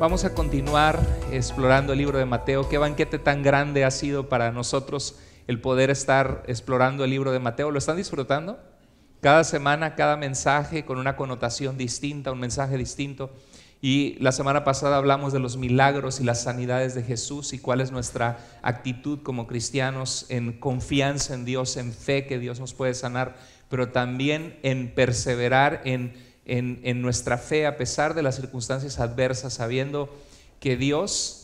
Vamos a continuar explorando el libro de Mateo. Qué banquete tan grande ha sido para nosotros el poder estar explorando el libro de Mateo. ¿Lo están disfrutando? Cada semana, cada mensaje con una connotación distinta, un mensaje distinto. Y la semana pasada hablamos de los milagros y las sanidades de Jesús y cuál es nuestra actitud como cristianos en confianza en Dios, en fe que Dios nos puede sanar, pero también en perseverar en en, nuestra fe a pesar de las circunstancias adversas, sabiendo que Dios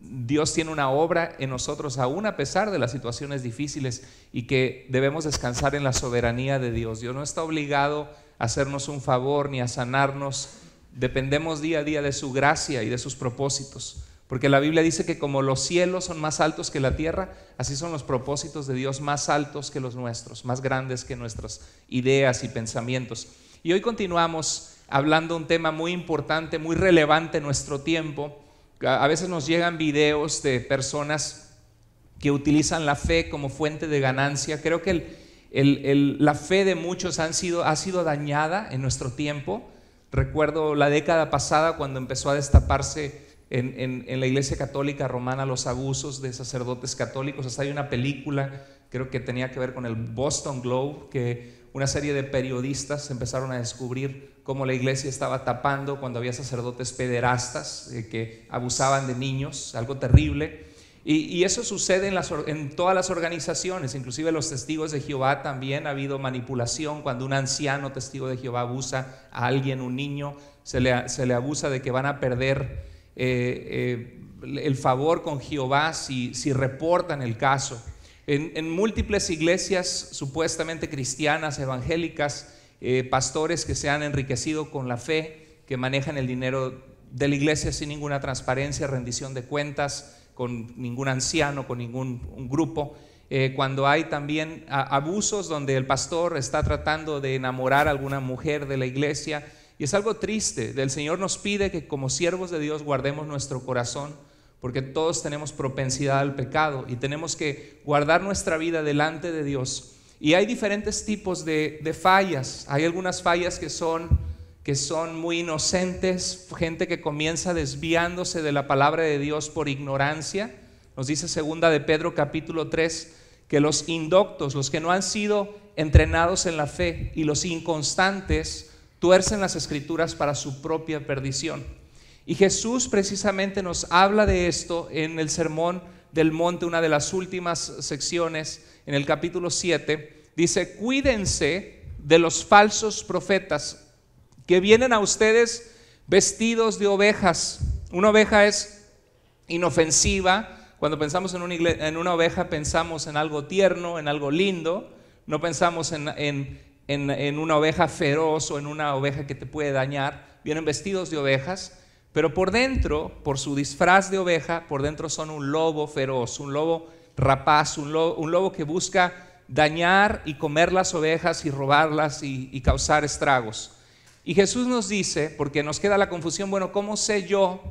Dios tiene una obra en nosotros aún a pesar de las situaciones difíciles y que debemos descansar en la soberanía de Dios. Dios no está obligado a hacernos un favor ni a sanarnos. Dependemos día a día de su gracia y de sus propósitos. Porque la Biblia dice que como los cielos son más altos que la tierra, así son los propósitos de Dios más altos que los nuestros, más grandes que nuestras ideas y pensamientos. Y hoy continuamos hablando un tema muy importante, muy relevante en nuestro tiempo. A veces nos llegan videos de personas que utilizan la fe como fuente de ganancia. Creo que la fe de muchos ha sido dañada en nuestro tiempo. Recuerdo la década pasada cuando empezó a destaparse en, en la Iglesia Católica Romana los abusos de sacerdotes católicos. Hasta hay una película, creo que tenía que ver con el Boston Globe, que una serie de periodistas empezaron a descubrir cómo la iglesia estaba tapando cuando había sacerdotes pederastas eh, que abusaban de niños, algo terrible. Y, eso sucede en, todas las organizaciones, inclusive los testigos de Jehová también ha habido manipulación cuando un anciano testigo de Jehová abusa a alguien, un niño, se le, abusa de que van a perder eh, eh, el favor con Jehová si reportan el caso. En, múltiples iglesias supuestamente cristianas, evangélicas, eh, pastores que se han enriquecido con la fe, que manejan el dinero de la iglesia sin ninguna transparencia, rendición de cuentas, con ningún anciano, con ningún grupo. Eh, cuando hay también abusos donde el pastor está tratando de enamorar a alguna mujer de la iglesia. Y es algo triste. El Señor nos pide que como siervos de Dios guardemos nuestro corazón porque todos tenemos propensidad al pecado y tenemos que guardar nuestra vida delante de Dios. Y hay diferentes tipos de, fallas. Hay algunas fallas que son, que son muy inocentes, gente que comienza desviándose de la palabra de Dios por ignorancia. Nos dice segunda de Pedro capítulo 3 que los indoctos, los que no han sido entrenados en la fe y los inconstantes tuercen las escrituras para su propia perdición. Y Jesús precisamente nos habla de esto en el Sermón del Monte, una de las últimas secciones, en el capítulo 7. Dice, cuídense de los falsos profetas que vienen a ustedes vestidos de ovejas. Una oveja es inofensiva. Cuando pensamos en una, oveja pensamos en algo tierno, en algo lindo. No pensamos en, una oveja feroz o en una oveja que te puede dañar. Vienen vestidos de ovejas pero por dentro, por su disfraz de oveja, por dentro son un lobo feroz, un lobo rapaz, un lobo, que busca dañar y comer las ovejas y robarlas y, y causar estragos. Y Jesús nos dice, porque nos queda la confusión, bueno, ¿cómo sé yo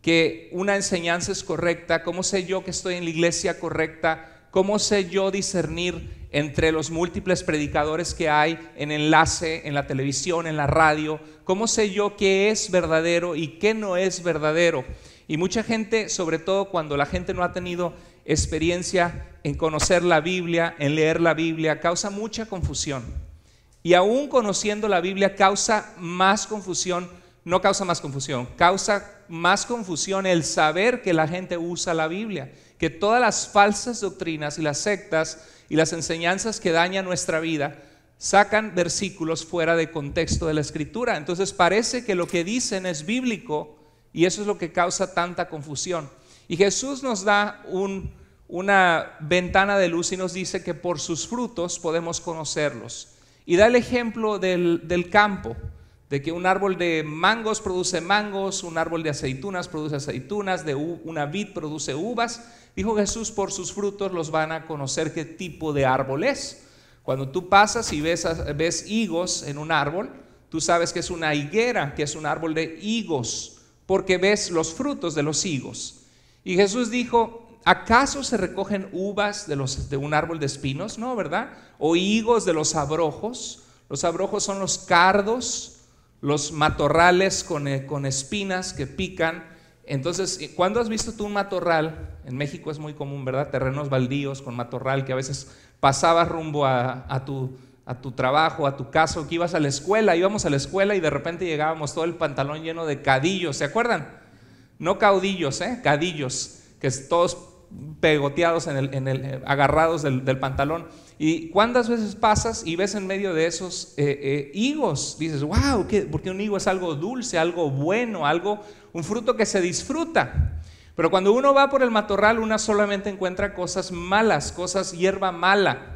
que una enseñanza es correcta? ¿Cómo sé yo que estoy en la iglesia correcta? ¿Cómo sé yo discernir entre los múltiples predicadores que hay en enlace, en la televisión, en la radio? ¿Cómo sé yo qué es verdadero y qué no es verdadero? Y mucha gente, sobre todo cuando la gente no ha tenido experiencia en conocer la Biblia, en leer la Biblia, causa mucha confusión. Y aún conociendo la Biblia causa más confusión, no causa más confusión, causa más confusión el saber que la gente usa la Biblia, que todas las falsas doctrinas y las sectas y las enseñanzas que dañan nuestra vida sacan versículos fuera de contexto de la escritura. Entonces parece que lo que dicen es bíblico y eso es lo que causa tanta confusión. Y Jesús nos da una ventana de luz y nos dice que por sus frutos podemos conocerlos. Y da el ejemplo del, del campo de que un árbol de mangos produce mangos, un árbol de aceitunas produce aceitunas, de una vid produce uvas. Dijo Jesús, por sus frutos los van a conocer qué tipo de árbol es. Cuando tú pasas y ves, ves higos en un árbol, tú sabes que es una higuera, que es un árbol de higos, porque ves los frutos de los higos. Y Jesús dijo, ¿acaso se recogen uvas de, de un árbol de espinos? No, ¿verdad? O higos de los abrojos. Los abrojos son los cardos, los matorrales con, eh, con espinas que pican. Entonces, eh, ¿cuándo has visto tú un matorral? En México es muy común, ¿verdad? Terrenos baldíos con matorral que a veces pasabas rumbo a, a tu a tu trabajo, a tu casa, que ibas a la escuela, íbamos a la escuela y de repente llegábamos todo el pantalón lleno de cadillos, ¿se acuerdan? No caudillos, ¿eh? Cadillos, que todos pegoteados, en el, eh, agarrados del, pantalón. ¿Y cuántas veces pasas y ves en medio de esos eh, eh, higos? Dices, wow, ¿qué? porque un higo es algo dulce, algo bueno, algo, un fruto que se disfruta. Pero cuando uno va por el matorral, una solamente encuentra cosas malas, cosas hierba mala.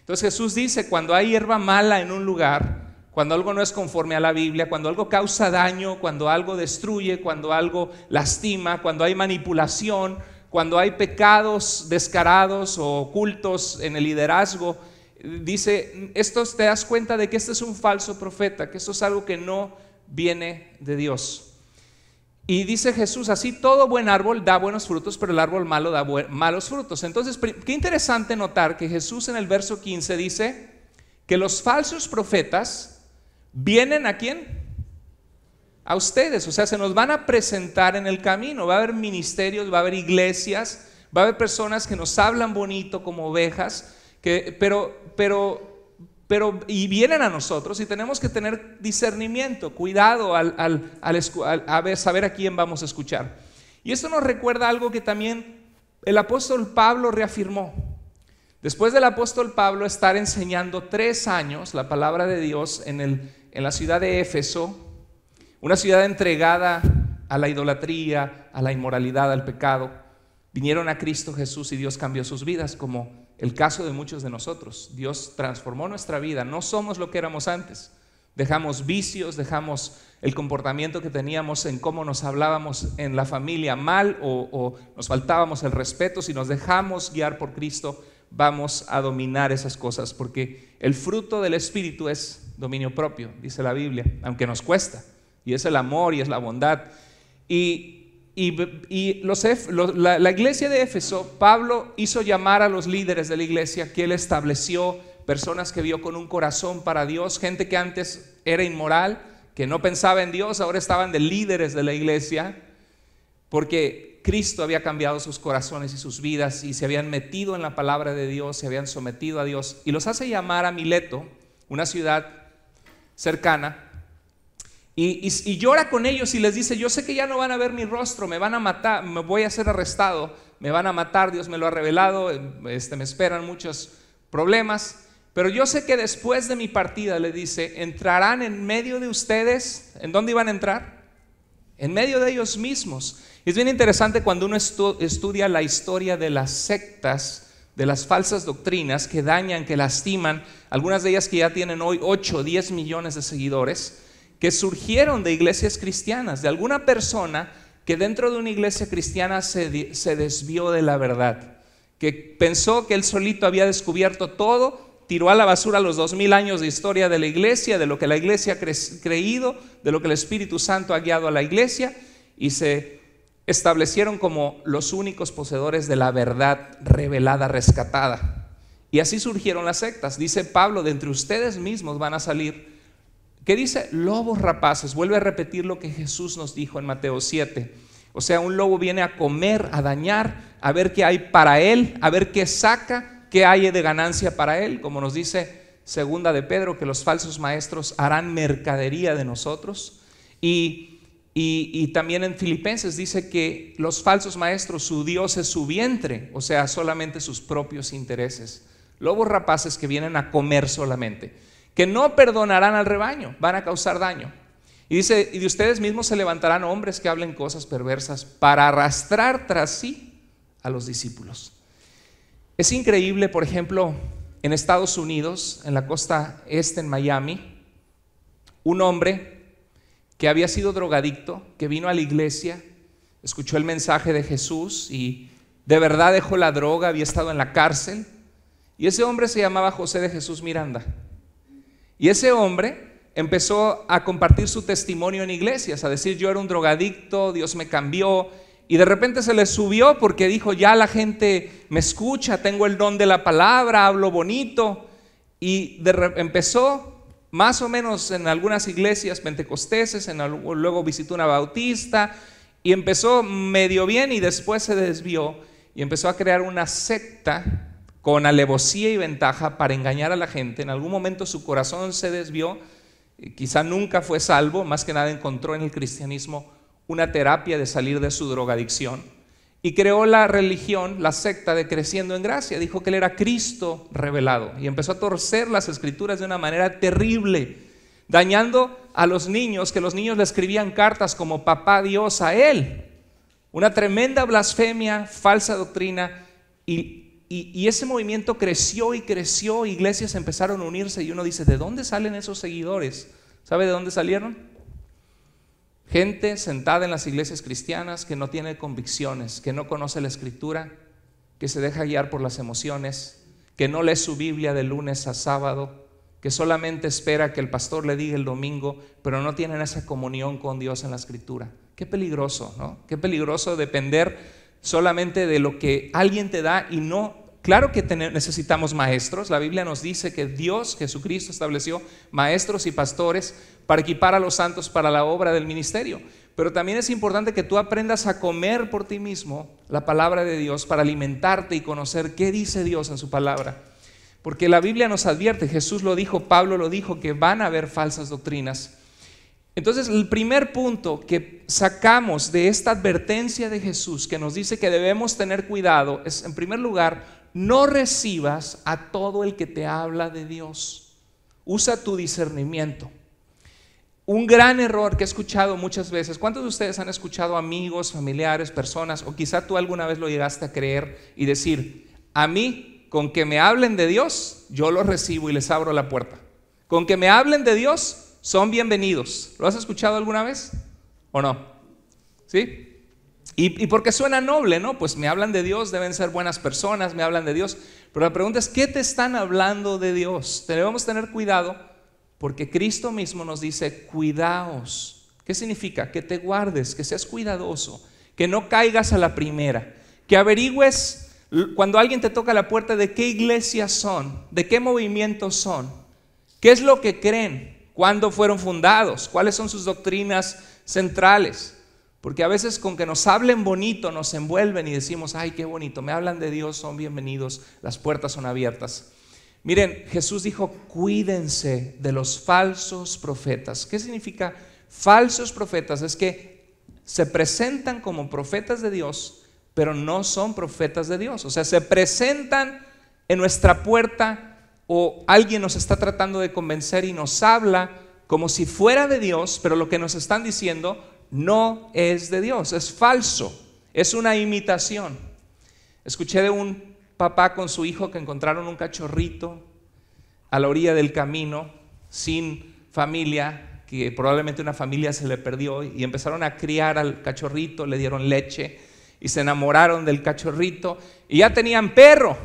Entonces Jesús dice, cuando hay hierba mala en un lugar, cuando algo no es conforme a la Biblia, cuando algo causa daño, cuando algo destruye, cuando algo lastima, cuando hay manipulación, cuando hay pecados descarados o ocultos en el liderazgo, dice, esto te das cuenta de que este es un falso profeta, que esto es algo que no viene de Dios. Y dice Jesús, así todo buen árbol da buenos frutos, pero el árbol malo da malos frutos. Entonces, qué interesante notar que Jesús en el verso 15 dice que los falsos profetas vienen a quién? a ustedes. O sea, se nos van a presentar en el camino. Va a haber ministerios, va a haber iglesias, va a haber personas que nos hablan bonito como ovejas, que, pero, pero, pero, y vienen a nosotros y tenemos que tener discernimiento, cuidado al, a ver, saber a quién vamos a escuchar. Y esto nos recuerda algo que también el apóstol Pablo reafirmó. Después del apóstol Pablo estar enseñando tres años la palabra de Dios en, el, en la ciudad de Éfeso, una ciudad entregada a la idolatría, a la inmoralidad, al pecado. Vinieron a Cristo Jesús y Dios cambió sus vidas, como el caso de muchos de nosotros. Dios transformó nuestra vida. No somos lo que éramos antes. Dejamos vicios, dejamos el comportamiento que teníamos en cómo nos hablábamos en la familia mal o, nos faltábamos el respeto. Si nos dejamos guiar por Cristo, vamos a dominar esas cosas, porque el fruto del Espíritu es dominio propio, dice la Biblia, aunque nos cuesta y es el amor y es la bondad. Y, los, la, la iglesia de Éfeso, Pablo hizo llamar a los líderes de la iglesia que él estableció, personas que vio con un corazón para Dios, gente que antes era inmoral, que no pensaba en Dios, ahora estaban de líderes de la iglesia, porque Cristo había cambiado sus corazones y sus vidas y se habían metido en la palabra de Dios, se habían sometido a Dios y los hace llamar a Mileto, una ciudad cercana, y, llora con ellos y les dice, yo sé que ya no van a ver mi rostro, me van a matar, me voy a ser arrestado, me van a matar, Dios me lo ha revelado, este, me esperan muchos problemas, pero yo sé que después de mi partida, le dice, entrarán en medio de ustedes, ¿en dónde iban a entrar? En medio de ellos mismos. Es bien interesante cuando uno estudia la historia de las sectas, de las falsas doctrinas que dañan, que lastiman, algunas de ellas que ya tienen hoy 8 o 10 millones de seguidores que surgieron de iglesias cristianas, de alguna persona que dentro de una iglesia cristiana se, desvió de la verdad, que pensó que él solito había descubierto todo tiró a la basura los dos mil años de historia de la iglesia, de lo que la iglesia ha creído, de lo que el Espíritu Santo ha guiado a la iglesia, y se establecieron como los únicos poseedores de la verdad revelada, rescatada. Y así surgieron las sectas. Dice Pablo, de entre ustedes mismos van a salir ¿Qué dice lobos rapaces, vuelve a repetir lo que Jesús nos dijo en Mateo 7. O sea, un lobo viene a comer, a dañar, a ver qué hay para él, a ver qué saca, qué hay de ganancia para él, como nos dice segunda de Pedro, que los falsos maestros harán mercadería de nosotros. y también en Filipenses dice que los falsos maestros, su Dios es su vientre, o sea, solamente sus propios intereses. Lobos rapaces que vienen a comer solamente que no perdonarán al rebaño, van a causar daño. Y dice, y de ustedes mismos se levantarán hombres que hablen cosas perversas para arrastrar tras sí a los discípulos. Es increíble, por ejemplo, en Estados Unidos, en la costa este, en Miami, un hombre que había sido drogadicto, que vino a la iglesia, escuchó el mensaje de Jesús y de verdad dejó la droga, había estado en la cárcel. Y ese hombre se llamaba José de Jesús Miranda. Y ese hombre empezó a compartir su testimonio en iglesias, a decir yo era un drogadicto, Dios me cambió. Y de repente se le subió porque dijo, ya la gente me escucha, tengo el don de la palabra, hablo bonito. Y empezó más o menos en algunas iglesias pentecosteses, en luego visitó una bautista y empezó medio bien y después se desvió y empezó a crear una secta con alevosía y ventaja para engañar a la gente. En algún momento su corazón se desvió, quizá nunca fue salvo, más que nada encontró en el cristianismo una terapia de salir de su drogadicción. Y creó la religión, la secta de Creciendo en Gracia. Dijo que él era Cristo revelado y empezó a torcer las escrituras de una manera terrible, dañando a los niños, que los niños le escribían cartas como papá Dios a él. Una tremenda blasfemia, falsa doctrina y y, ese movimiento creció y creció, iglesias empezaron a unirse y uno dice, ¿de dónde salen esos seguidores? ¿Sabe de dónde salieron? Gente sentada en las iglesias cristianas que no tiene convicciones, que no conoce la escritura, que se deja guiar por las emociones, que no lee su Biblia de lunes a sábado, que solamente espera que el pastor le diga el domingo, pero no tienen esa comunión con Dios en la escritura. Qué peligroso, ¿no? Qué peligroso depender solamente de lo que alguien te da y no... Claro que necesitamos maestros. La Biblia nos dice que Dios, Jesucristo, estableció maestros y pastores para equipar a los santos para la obra del ministerio. Pero también es importante que tú aprendas a comer por ti mismo la palabra de Dios para alimentarte y conocer qué dice Dios en su palabra. Porque la Biblia nos advierte, Jesús lo dijo, Pablo lo dijo, que van a haber falsas doctrinas entonces, el primer punto que sacamos de esta advertencia de Jesús que nos dice que debemos tener cuidado es, en primer lugar, no recibas a todo el que te habla de Dios. Usa tu discernimiento. Un gran error que he escuchado muchas veces. ¿Cuántos de ustedes han escuchado amigos, familiares, personas, o quizá tú alguna vez lo llegaste a creer y decir, a mí, con que me hablen de Dios, yo lo recibo y les abro la puerta. Con que me hablen de Dios, son bienvenidos. ¿Lo has escuchado alguna vez o no? ¿Sí? Y, porque suena noble, ¿no? Pues me hablan de Dios, deben ser buenas personas, me hablan de Dios. Pero la pregunta es, ¿qué te están hablando de Dios? Debemos tener cuidado porque Cristo mismo nos dice, cuidaos. ¿Qué significa? Que te guardes, que seas cuidadoso, que no caigas a la primera, que averigües cuando alguien te toca la puerta de qué iglesias son, de qué movimientos son, qué es lo que creen, ¿Cuándo fueron fundados? ¿Cuáles son sus doctrinas centrales? Porque a veces con que nos hablen bonito nos envuelven y decimos, ay, qué bonito, me hablan de Dios, son bienvenidos, las puertas son abiertas. Miren, Jesús dijo, cuídense de los falsos profetas. ¿Qué significa falsos profetas? Es que se presentan como profetas de Dios, pero no son profetas de Dios. O sea, se presentan en nuestra puerta o alguien nos está tratando de convencer y nos habla como si fuera de Dios, pero lo que nos están diciendo no es de Dios, es falso, es una imitación. Escuché de un papá con su hijo que encontraron un cachorrito a la orilla del camino, sin familia, que probablemente una familia se le perdió, y empezaron a criar al cachorrito, le dieron leche y se enamoraron del cachorrito y ya tenían perro.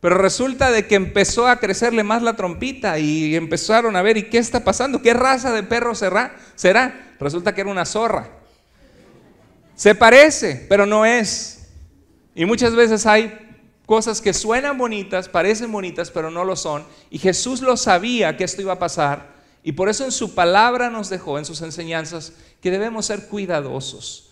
Pero resulta de que empezó a crecerle más la trompita y empezaron a ver, ¿y qué está pasando? ¿Qué raza de perro será? será? Resulta que era una zorra. Se parece, pero no es. Y muchas veces hay cosas que suenan bonitas, parecen bonitas, pero no lo son. Y Jesús lo sabía que esto iba a pasar. Y por eso en su palabra nos dejó, en sus enseñanzas, que debemos ser cuidadosos.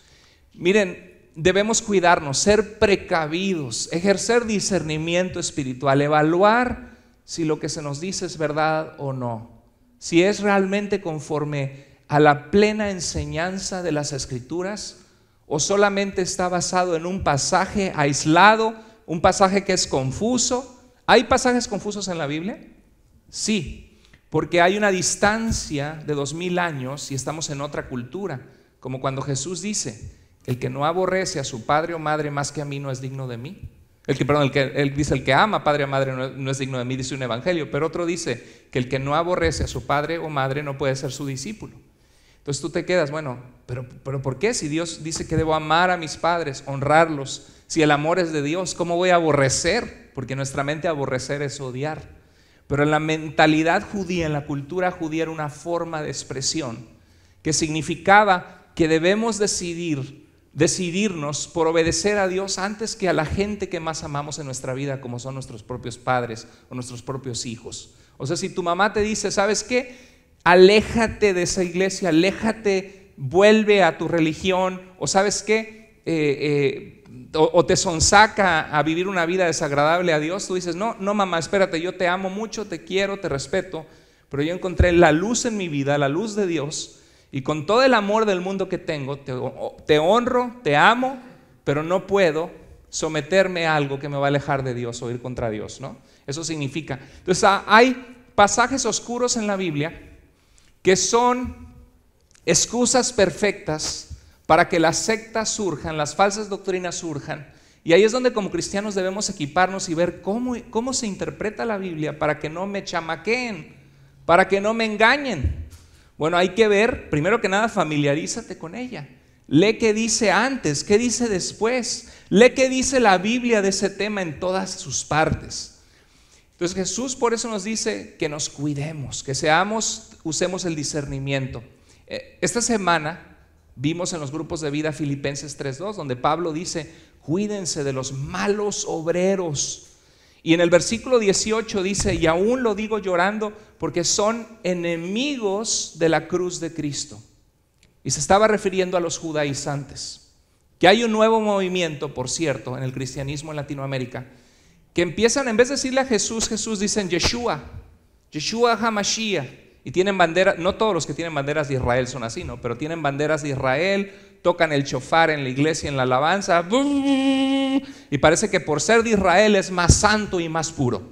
Miren, debemos cuidarnos, ser precavidos, ejercer discernimiento espiritual, evaluar si lo que se nos dice es verdad o no, si es realmente conforme a la plena enseñanza de las escrituras o solamente está basado en un pasaje aislado, un pasaje que es confuso. ¿Hay pasajes confusos en la Biblia? Sí, porque hay una distancia de dos mil años y estamos en otra cultura, como cuando Jesús dice, el que no aborrece a su padre o madre más que a mí no es digno de mí. El que, perdón, que, él dice, el que ama padre o madre no, es digno de mí, dice un evangelio, pero otro dice que el que no aborrece a su padre o madre no puede ser su discípulo. Entonces tú te quedas, bueno, pero, pero ¿por qué? Si Dios dice que debo amar a mis padres, honrarlos, si el amor es de Dios, ¿cómo voy a aborrecer? Porque nuestra mente aborrecer es odiar. Pero en la mentalidad judía, en la cultura judía, era una forma de expresión que significaba que debemos decidir decidirnos por obedecer a Dios antes que a la gente que más amamos en nuestra vida, como son nuestros propios padres o nuestros propios hijos. O sea, si tu mamá te dice, ¿sabes qué? Aléjate de esa iglesia, aléjate, vuelve a tu religión, o sabes qué, eh, eh, o, o, te sonsaca a vivir una vida desagradable a Dios, tú dices, no, no mamá, espérate, yo te amo mucho, te quiero, te respeto, pero yo encontré la luz en mi vida, la luz de Dios, y con todo el amor del mundo que tengo, te, honro, te amo, pero no puedo someterme a algo que me va a alejar de Dios o ir contra Dios, ¿no? Eso significa. Entonces, hay pasajes oscuros en la Biblia que son excusas perfectas para que las sectas surjan, las falsas doctrinas surjan. Y ahí es donde como cristianos debemos equiparnos y ver cómo, cómo se interpreta la Biblia para que no me chamaqueen, para que no me engañen. Bueno, hay que ver, primero que nada, familiarízate con ella. Lee qué dice antes, qué dice después. Lee qué dice la Biblia de ese tema en todas sus partes. Entonces Jesús por eso nos dice que nos cuidemos, que seamos, usemos el discernimiento. Eh, esta semana vimos en los grupos de vida Filipenses 3.2, donde Pablo dice, cuídense de los malos obreros y en el versículo 18 dice, y aún lo digo llorando, porque son enemigos de la cruz de Cristo. Y se estaba refiriendo a los judaizantes. Que hay un nuevo movimiento, por cierto, en el cristianismo en Latinoamérica, que empiezan, en vez de decirle a Jesús, Jesús dicen Yeshua, Yeshua Hamashiach. Y tienen banderas, no todos los que tienen banderas de Israel son así, ¿no? Pero tienen banderas de Israel, tocan el chofar en la iglesia, en la alabanza, y parece que por ser de Israel es más santo y más puro.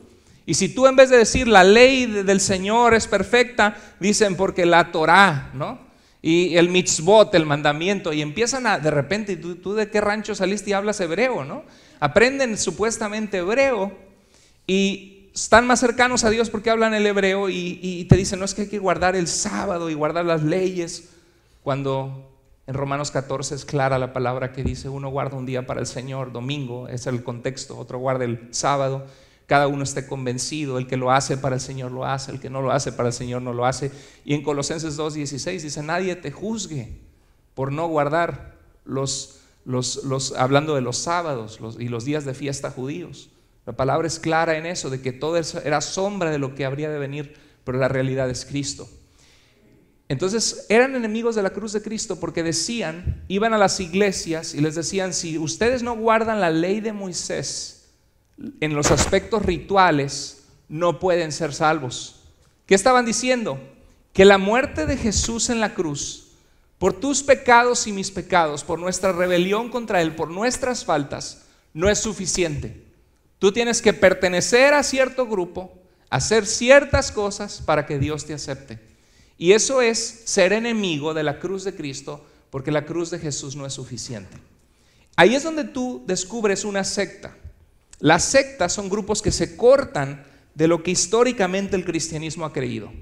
Y si tú en vez de decir la ley del Señor es perfecta, dicen porque la Torah, ¿no? Y el mitzvot, el mandamiento, y empiezan a, de repente, ¿tú, de qué rancho saliste y hablas hebreo, ¿no? Aprenden supuestamente hebreo y están más cercanos a Dios porque hablan el hebreo y te dicen, no es que hay que guardar el sábado y guardar las leyes, cuando en Romanos 14 es clara la palabra que dice, uno guarda un día para el Señor, domingo es el contexto, otro guarda el sábado, cada uno esté convencido, el que lo hace para el Señor lo hace, el que no lo hace para el Señor no lo hace. Y en Colosenses 2.16 dice, nadie te juzgue por no guardar los, los, hablando de los sábados y los días de fiesta judíos. La palabra es clara en eso, de que todo era sombra de lo que habría de venir, pero la realidad es Cristo. Entonces eran enemigos de la cruz de Cristo porque decían, iban a las iglesias y les decían, si ustedes no guardan la ley de Moisés en los aspectos rituales, no pueden ser salvos. ¿Qué estaban diciendo? Que la muerte de Jesús en la cruz, por tus pecados y mis pecados, por nuestra rebelión contra Él, por nuestras faltas, no es suficiente. Tú tienes que pertenecer a cierto grupo, hacer ciertas cosas para que Dios te acepte. Y eso es ser enemigo de la cruz de Cristo, porque la cruz de Jesús no es suficiente. Ahí es donde tú descubres una secta. Las sectas son grupos que se cortan de lo que históricamente el cristianismo ha creído.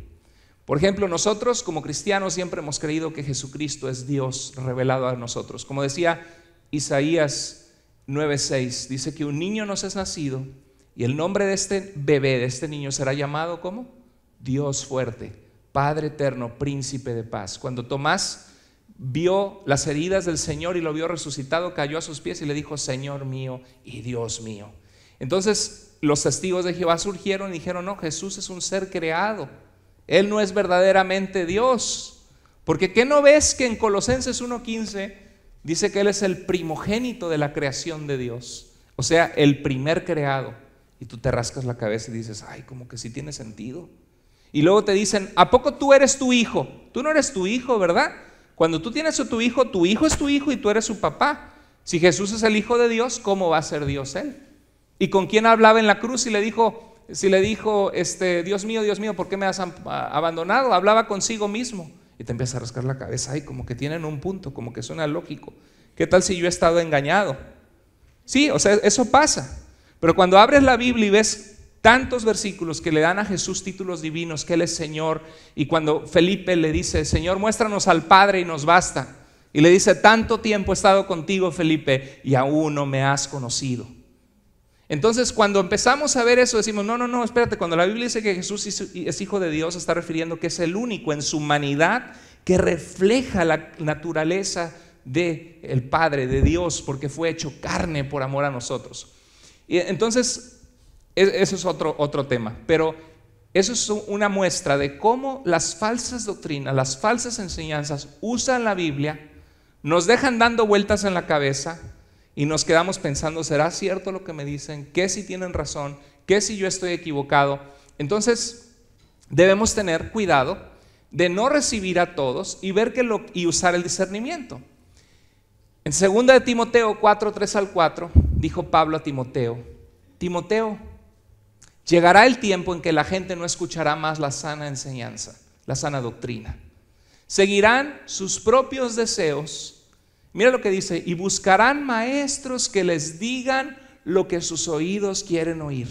Por ejemplo, nosotros como cristianos siempre hemos creído que Jesucristo es Dios revelado a nosotros. Como decía Isaías 9:6, dice que un niño nos es nacido y el nombre de este bebé, de este niño, será llamado como Dios fuerte, Padre eterno, príncipe de paz. Cuando Tomás vio las heridas del Señor y lo vio resucitado, cayó a sus pies y le dijo, Señor mío y Dios mío. Entonces los testigos de Jehová surgieron y dijeron, no, Jesús es un ser creado. Él no es verdaderamente Dios. Porque ¿qué no ves que en Colosenses 1.15 dice que Él es el primogénito de la creación de Dios? O sea, el primer creado. Y tú te rascas la cabeza y dices, ay, como que sí tiene sentido. Y luego te dicen, ¿a poco tú eres tu hijo? Tú no eres tu hijo, ¿verdad? Cuando tú tienes a tu hijo, tu hijo es tu hijo y tú eres su papá. Si Jesús es el hijo de Dios, ¿cómo va a ser Dios él? ¿Y con quién hablaba en la cruz y le dijo, si le dijo, este, Dios mío, Dios mío, ¿por qué me has abandonado? Hablaba consigo mismo. Y te empieza a rascar la cabeza, ahí como que tienen un punto, como que suena lógico. ¿Qué tal si yo he estado engañado? Sí, o sea, eso pasa. Pero cuando abres la Biblia y ves tantos versículos que le dan a Jesús títulos divinos, que Él es Señor, y cuando Felipe le dice, Señor, muéstranos al Padre y nos basta, y le dice, tanto tiempo he estado contigo, Felipe, y aún no me has conocido. Entonces, cuando empezamos a ver eso, decimos, no, no, no, espérate, cuando la Biblia dice que Jesús es hijo de Dios, está refiriendo que es el único en su humanidad que refleja la naturaleza de el Padre, de Dios, porque fue hecho carne por amor a nosotros. Y entonces, eso es otro, otro tema, pero eso es una muestra de cómo las falsas doctrinas, las falsas enseñanzas usan la Biblia, nos dejan dando vueltas en la cabeza y nos quedamos pensando, ¿será cierto lo que me dicen? ¿Qué si tienen razón? ¿Qué si yo estoy equivocado? Entonces, debemos tener cuidado de no recibir a todos y ver que lo, y usar el discernimiento. En 2 de Timoteo 4, 3 al 4, dijo Pablo a Timoteo, Timoteo, Llegará el tiempo en que la gente no escuchará más la sana enseñanza, la sana doctrina. Seguirán sus propios deseos. Mira lo que dice, y buscarán maestros que les digan lo que sus oídos quieren oír.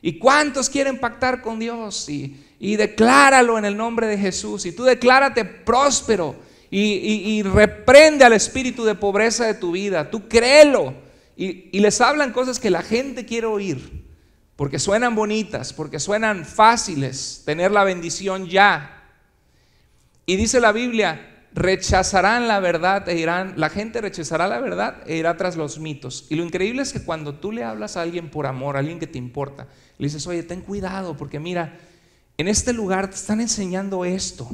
¿Y cuántos quieren pactar con Dios? Y, decláralo en el nombre de Jesús. Y tú declárate próspero y, y reprende al espíritu de pobreza de tu vida. Tú créelo. y les hablan cosas que la gente quiere oír porque suenan bonitas, porque suenan fáciles tener la bendición ya. Y dice la Biblia, rechazarán la verdad e irán, la gente rechazará la verdad e irá tras los mitos. Y lo increíble es que cuando tú le hablas a alguien por amor, a alguien que te importa, le dices, oye, ten cuidado, porque mira, en este lugar te están enseñando esto.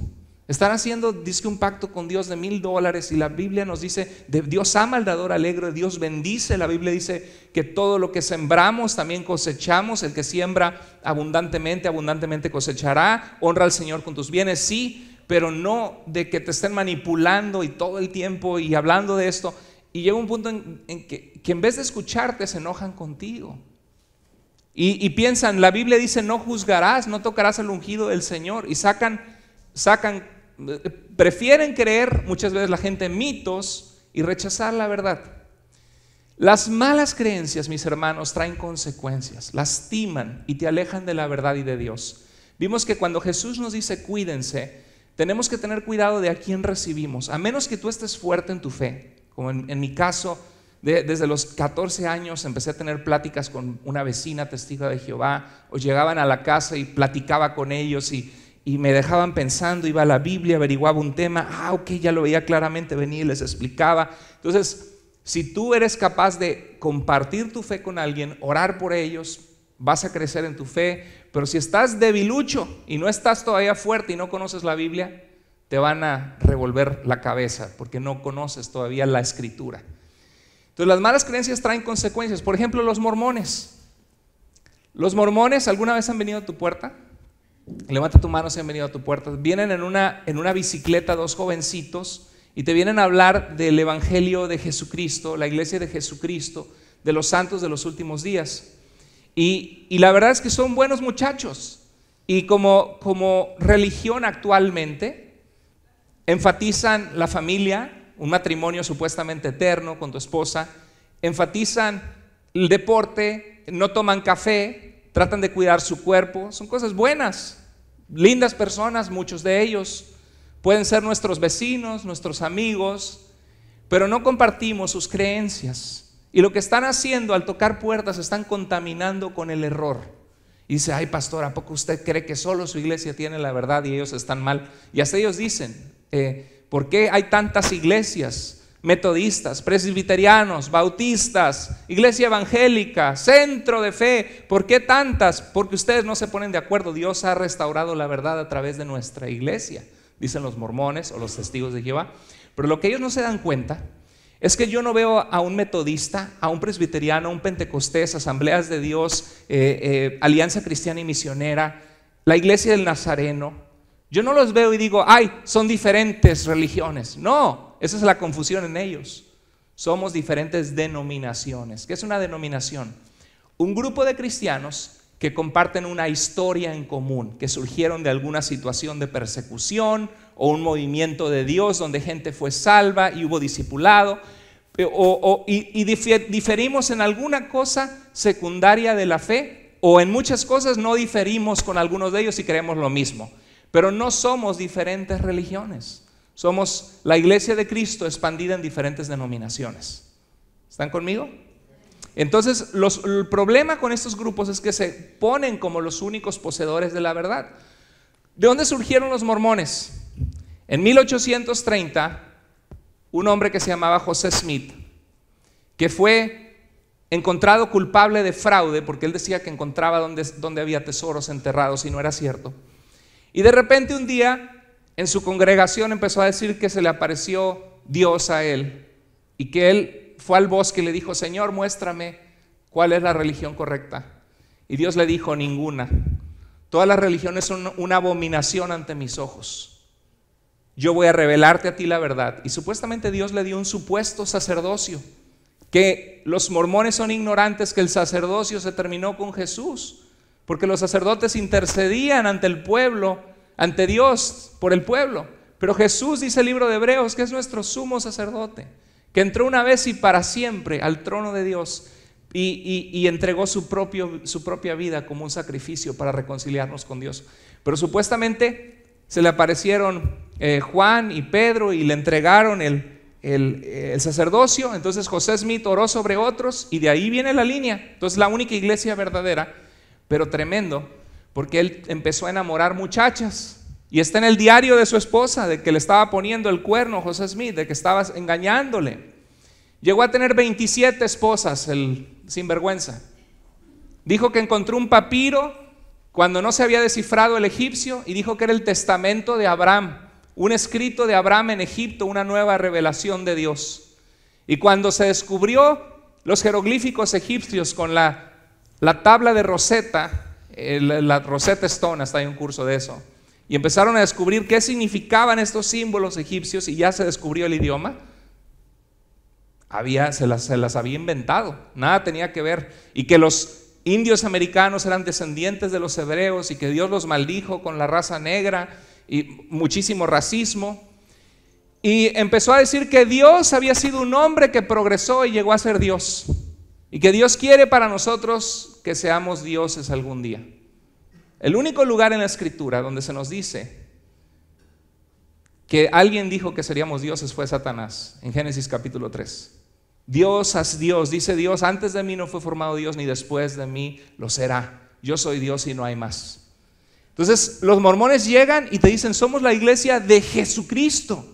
Están haciendo, dice un pacto con Dios de mil dólares y la Biblia nos dice, Dios ama al dador alegre, Dios bendice. La Biblia dice que todo lo que sembramos también cosechamos, el que siembra abundantemente, abundantemente cosechará. Honra al Señor con tus bienes, sí, pero no de que te estén manipulando y todo el tiempo y hablando de esto. Y llega un punto en, que, en vez de escucharte se enojan contigo. Y, piensan, la Biblia dice, no juzgarás, no tocarás el ungido del Señor. Y sacan, sacan prefieren creer muchas veces la gente mitos y rechazar la verdad. Las malas creencias, mis hermanos, traen consecuencias, lastiman y te alejan de la verdad y de Dios. Vimos que cuando Jesús nos dice cuídense, tenemos que tener cuidado de a quién recibimos, a menos que tú estés fuerte en tu fe, como en, mi caso, desde los 14 años empecé a tener pláticas con una vecina testigo de Jehová, o llegaban a la casa y platicaba con ellos y y me dejaban pensando, iba a la Biblia, averiguaba un tema, ah, ok, ya lo veía claramente venir, les explicaba. Entonces, si tú eres capaz de compartir tu fe con alguien, orar por ellos, vas a crecer en tu fe, pero si estás debilucho y no estás todavía fuerte y no conoces la Biblia, te van a revolver la cabeza porque no conoces todavía la escritura. Entonces las malas creencias traen consecuencias. Por ejemplo, los mormones. Los mormones, ¿alguna vez han venido a tu puerta? levanta tu mano si han venido a tu puerta. Vienen en una, en una bicicleta dos jovencitos y te vienen a hablar del Evangelio de Jesucristo, la iglesia de Jesucristo, de los santos de los últimos días. Y, y la verdad es que son buenos muchachos. Y como, como religión actualmente, enfatizan la familia, un matrimonio supuestamente eterno con tu esposa, enfatizan el deporte, no toman café, tratan de cuidar su cuerpo, son cosas buenas lindas personas, muchos de ellos, pueden ser nuestros vecinos, nuestros amigos, pero no compartimos sus creencias. Y lo que están haciendo al tocar puertas, están contaminando con el error. Y dice, ay pastor, ¿a poco usted cree que solo su iglesia tiene la verdad y ellos están mal? Y hasta ellos dicen, eh, ¿por qué hay tantas iglesias? metodistas, presbiterianos, bautistas, iglesia evangélica, centro de fe. ¿Por qué tantas? Porque ustedes no se ponen de acuerdo. Dios ha restaurado la verdad a través de nuestra iglesia, dicen los mormones o los testigos de Jehová. Pero lo que ellos no se dan cuenta es que yo no veo a un metodista, a un presbiteriano, a un pentecostés, asambleas de Dios, eh, eh, alianza cristiana y misionera, la iglesia del Nazareno. Yo no los veo y digo, ay, son diferentes religiones. No, esa es la confusión en ellos. Somos diferentes denominaciones. ¿Qué es una denominación? Un grupo de cristianos que comparten una historia en común, que surgieron de alguna situación de persecución o un movimiento de Dios donde gente fue salva y hubo discipulado, eh, y, diferimos en alguna cosa secundaria de la fe, o en muchas cosas no diferimos con algunos de ellos y creemos lo mismo, pero no somos diferentes religiones. Somos la iglesia de Cristo expandida en diferentes denominaciones. ¿Están conmigo? Entonces, el problema con estos grupos es que se ponen como los únicos poseedores de la verdad. ¿De dónde surgieron los mormones? En 1830, un hombre que se llamaba José Smith, que fue encontrado culpable de fraude, porque él decía que encontraba donde, donde había tesoros enterrados y no era cierto. Y de repente un día en su congregación empezó a decir que se le apareció Dios a él y que él fue al bosque y le dijo, Señor, muéstrame cuál es la religión correcta. Y Dios le dijo, ninguna. Todas las religiones son una abominación ante mis ojos. Yo voy a revelarte a ti la verdad. Y supuestamente Dios le dio un supuesto sacerdocio, que los mormones son ignorantes, que el sacerdocio se terminó con Jesús, porque los sacerdotes intercedían ante el pueblo ante Dios por el pueblo. Pero Jesús dice el libro de Hebreos que es nuestro sumo sacerdote, que entró una vez y para siempre al trono de Dios y, entregó su, propia vida como un sacrificio para reconciliarnos con Dios. Pero supuestamente se le aparecieron eh, Juan y Pedro y le entregaron el, eh, el, sacerdocio, entonces José Smith oró sobre otros y de ahí viene la línea. Entonces la única iglesia verdadera, pero tremendo, porque él empezó a enamorar muchachas. Y está en el diario de su esposa, de que le estaba poniendo el cuerno José Smith, de que estaba engañándole. Llegó a tener 27 esposas, el sinvergüenza. Dijo que encontró un papiro cuando no se había descifrado el egipcio y dijo que era el testamento de Abraham, un escrito de Abraham en Egipto, una nueva revelación de Dios. Y cuando se descubrió los jeroglíficos egipcios con la, la tabla de Rosetta, la, Rosetta Stone, hasta hay un curso de eso. Y empezaron a descubrir qué significaban estos símbolos egipcios y ya se descubrió el idioma. Había, se, las, se las había inventado, nada tenía que ver. Y que los indios americanos eran descendientes de los hebreos y que Dios los maldijo con la raza negra y muchísimo racismo. Y empezó a decir que Dios había sido un hombre que progresó y llegó a ser Dios. Y que Dios quiere para nosotros que seamos dioses algún día. El único lugar en la escritura donde se nos dice que alguien dijo que seríamos dioses fue Satanás, en Génesis capítulo 3. Dios es Dios, dice Dios, antes de mí no fue formado Dios, ni después de mí lo será. Yo soy Dios y no hay más. Entonces los mormones llegan y te dicen, somos la iglesia de Jesucristo.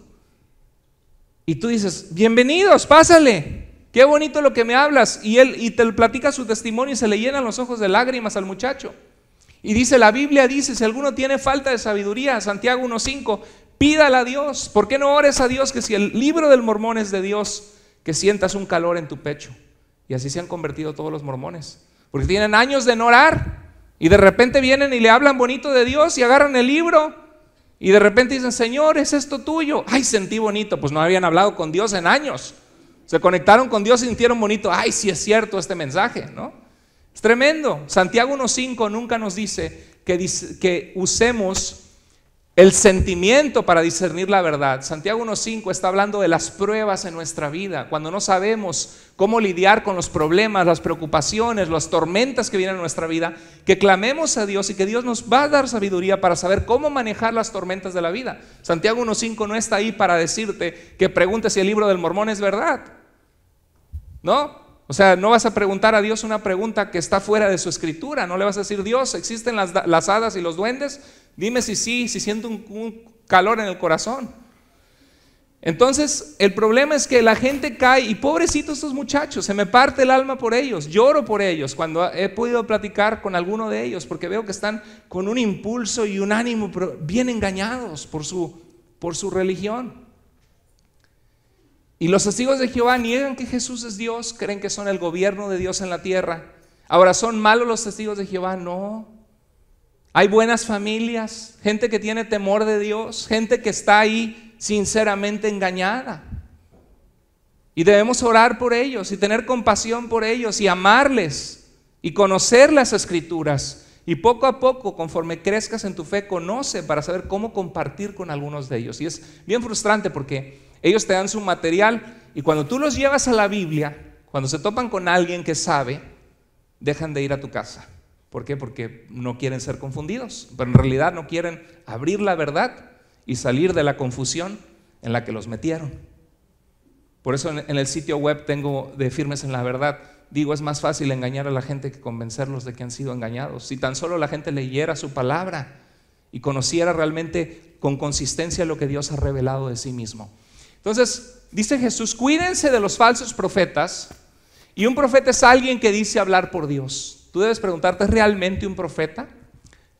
Y tú dices, bienvenidos, pásale qué bonito lo que me hablas. Y él y te platica su testimonio y se le llenan los ojos de lágrimas al muchacho. Y dice, la Biblia dice, si alguno tiene falta de sabiduría, Santiago 1.5, pídala a Dios. ¿Por qué no ores a Dios que si el libro del mormón es de Dios, que sientas un calor en tu pecho? Y así se han convertido todos los mormones. Porque tienen años de no orar y de repente vienen y le hablan bonito de Dios y agarran el libro y de repente dicen, Señor, es esto tuyo. Ay, sentí bonito. Pues no habían hablado con Dios en años. Se conectaron con Dios y sintieron bonito, ay, si sí es cierto este mensaje, ¿no? Es tremendo. Santiago 1.5 nunca nos dice que, usemos el sentimiento para discernir la verdad. Santiago 1.5 está hablando de las pruebas en nuestra vida, cuando no sabemos cómo lidiar con los problemas, las preocupaciones, las tormentas que vienen a nuestra vida, que clamemos a Dios y que Dios nos va a dar sabiduría para saber cómo manejar las tormentas de la vida. Santiago 1.5 no está ahí para decirte que preguntes si el libro del mormón es verdad. ¿No? O sea, no vas a preguntar a Dios una pregunta que está fuera de su escritura. No le vas a decir, Dios, ¿existen las, hadas y los duendes? Dime si sí, si siento un, calor en el corazón. Entonces, el problema es que la gente cae y pobrecitos estos muchachos, se me parte el alma por ellos, lloro por ellos cuando he podido platicar con alguno de ellos, porque veo que están con un impulso y un ánimo bien engañados por su, por su religión. Y los testigos de Jehová niegan que Jesús es Dios, creen que son el gobierno de Dios en la tierra. Ahora, ¿son malos los testigos de Jehová? No. Hay buenas familias, gente que tiene temor de Dios, gente que está ahí sinceramente engañada. Y debemos orar por ellos y tener compasión por ellos y amarles y conocer las escrituras. Y poco a poco, conforme crezcas en tu fe, conoce para saber cómo compartir con algunos de ellos. Y es bien frustrante porque ellos te dan su material y cuando tú los llevas a la Biblia, cuando se topan con alguien que sabe, dejan de ir a tu casa. ¿Por qué? Porque no quieren ser confundidos, pero en realidad no quieren abrir la verdad y salir de la confusión en la que los metieron. Por eso en el sitio web tengo de firmes en la verdad. Digo, es más fácil engañar a la gente que convencerlos de que han sido engañados. Si tan solo la gente leyera su palabra y conociera realmente con consistencia lo que Dios ha revelado de sí mismo. Entonces, dice Jesús, cuídense de los falsos profetas. Y un profeta es alguien que dice hablar por Dios. Tú debes preguntarte, ¿es realmente un profeta?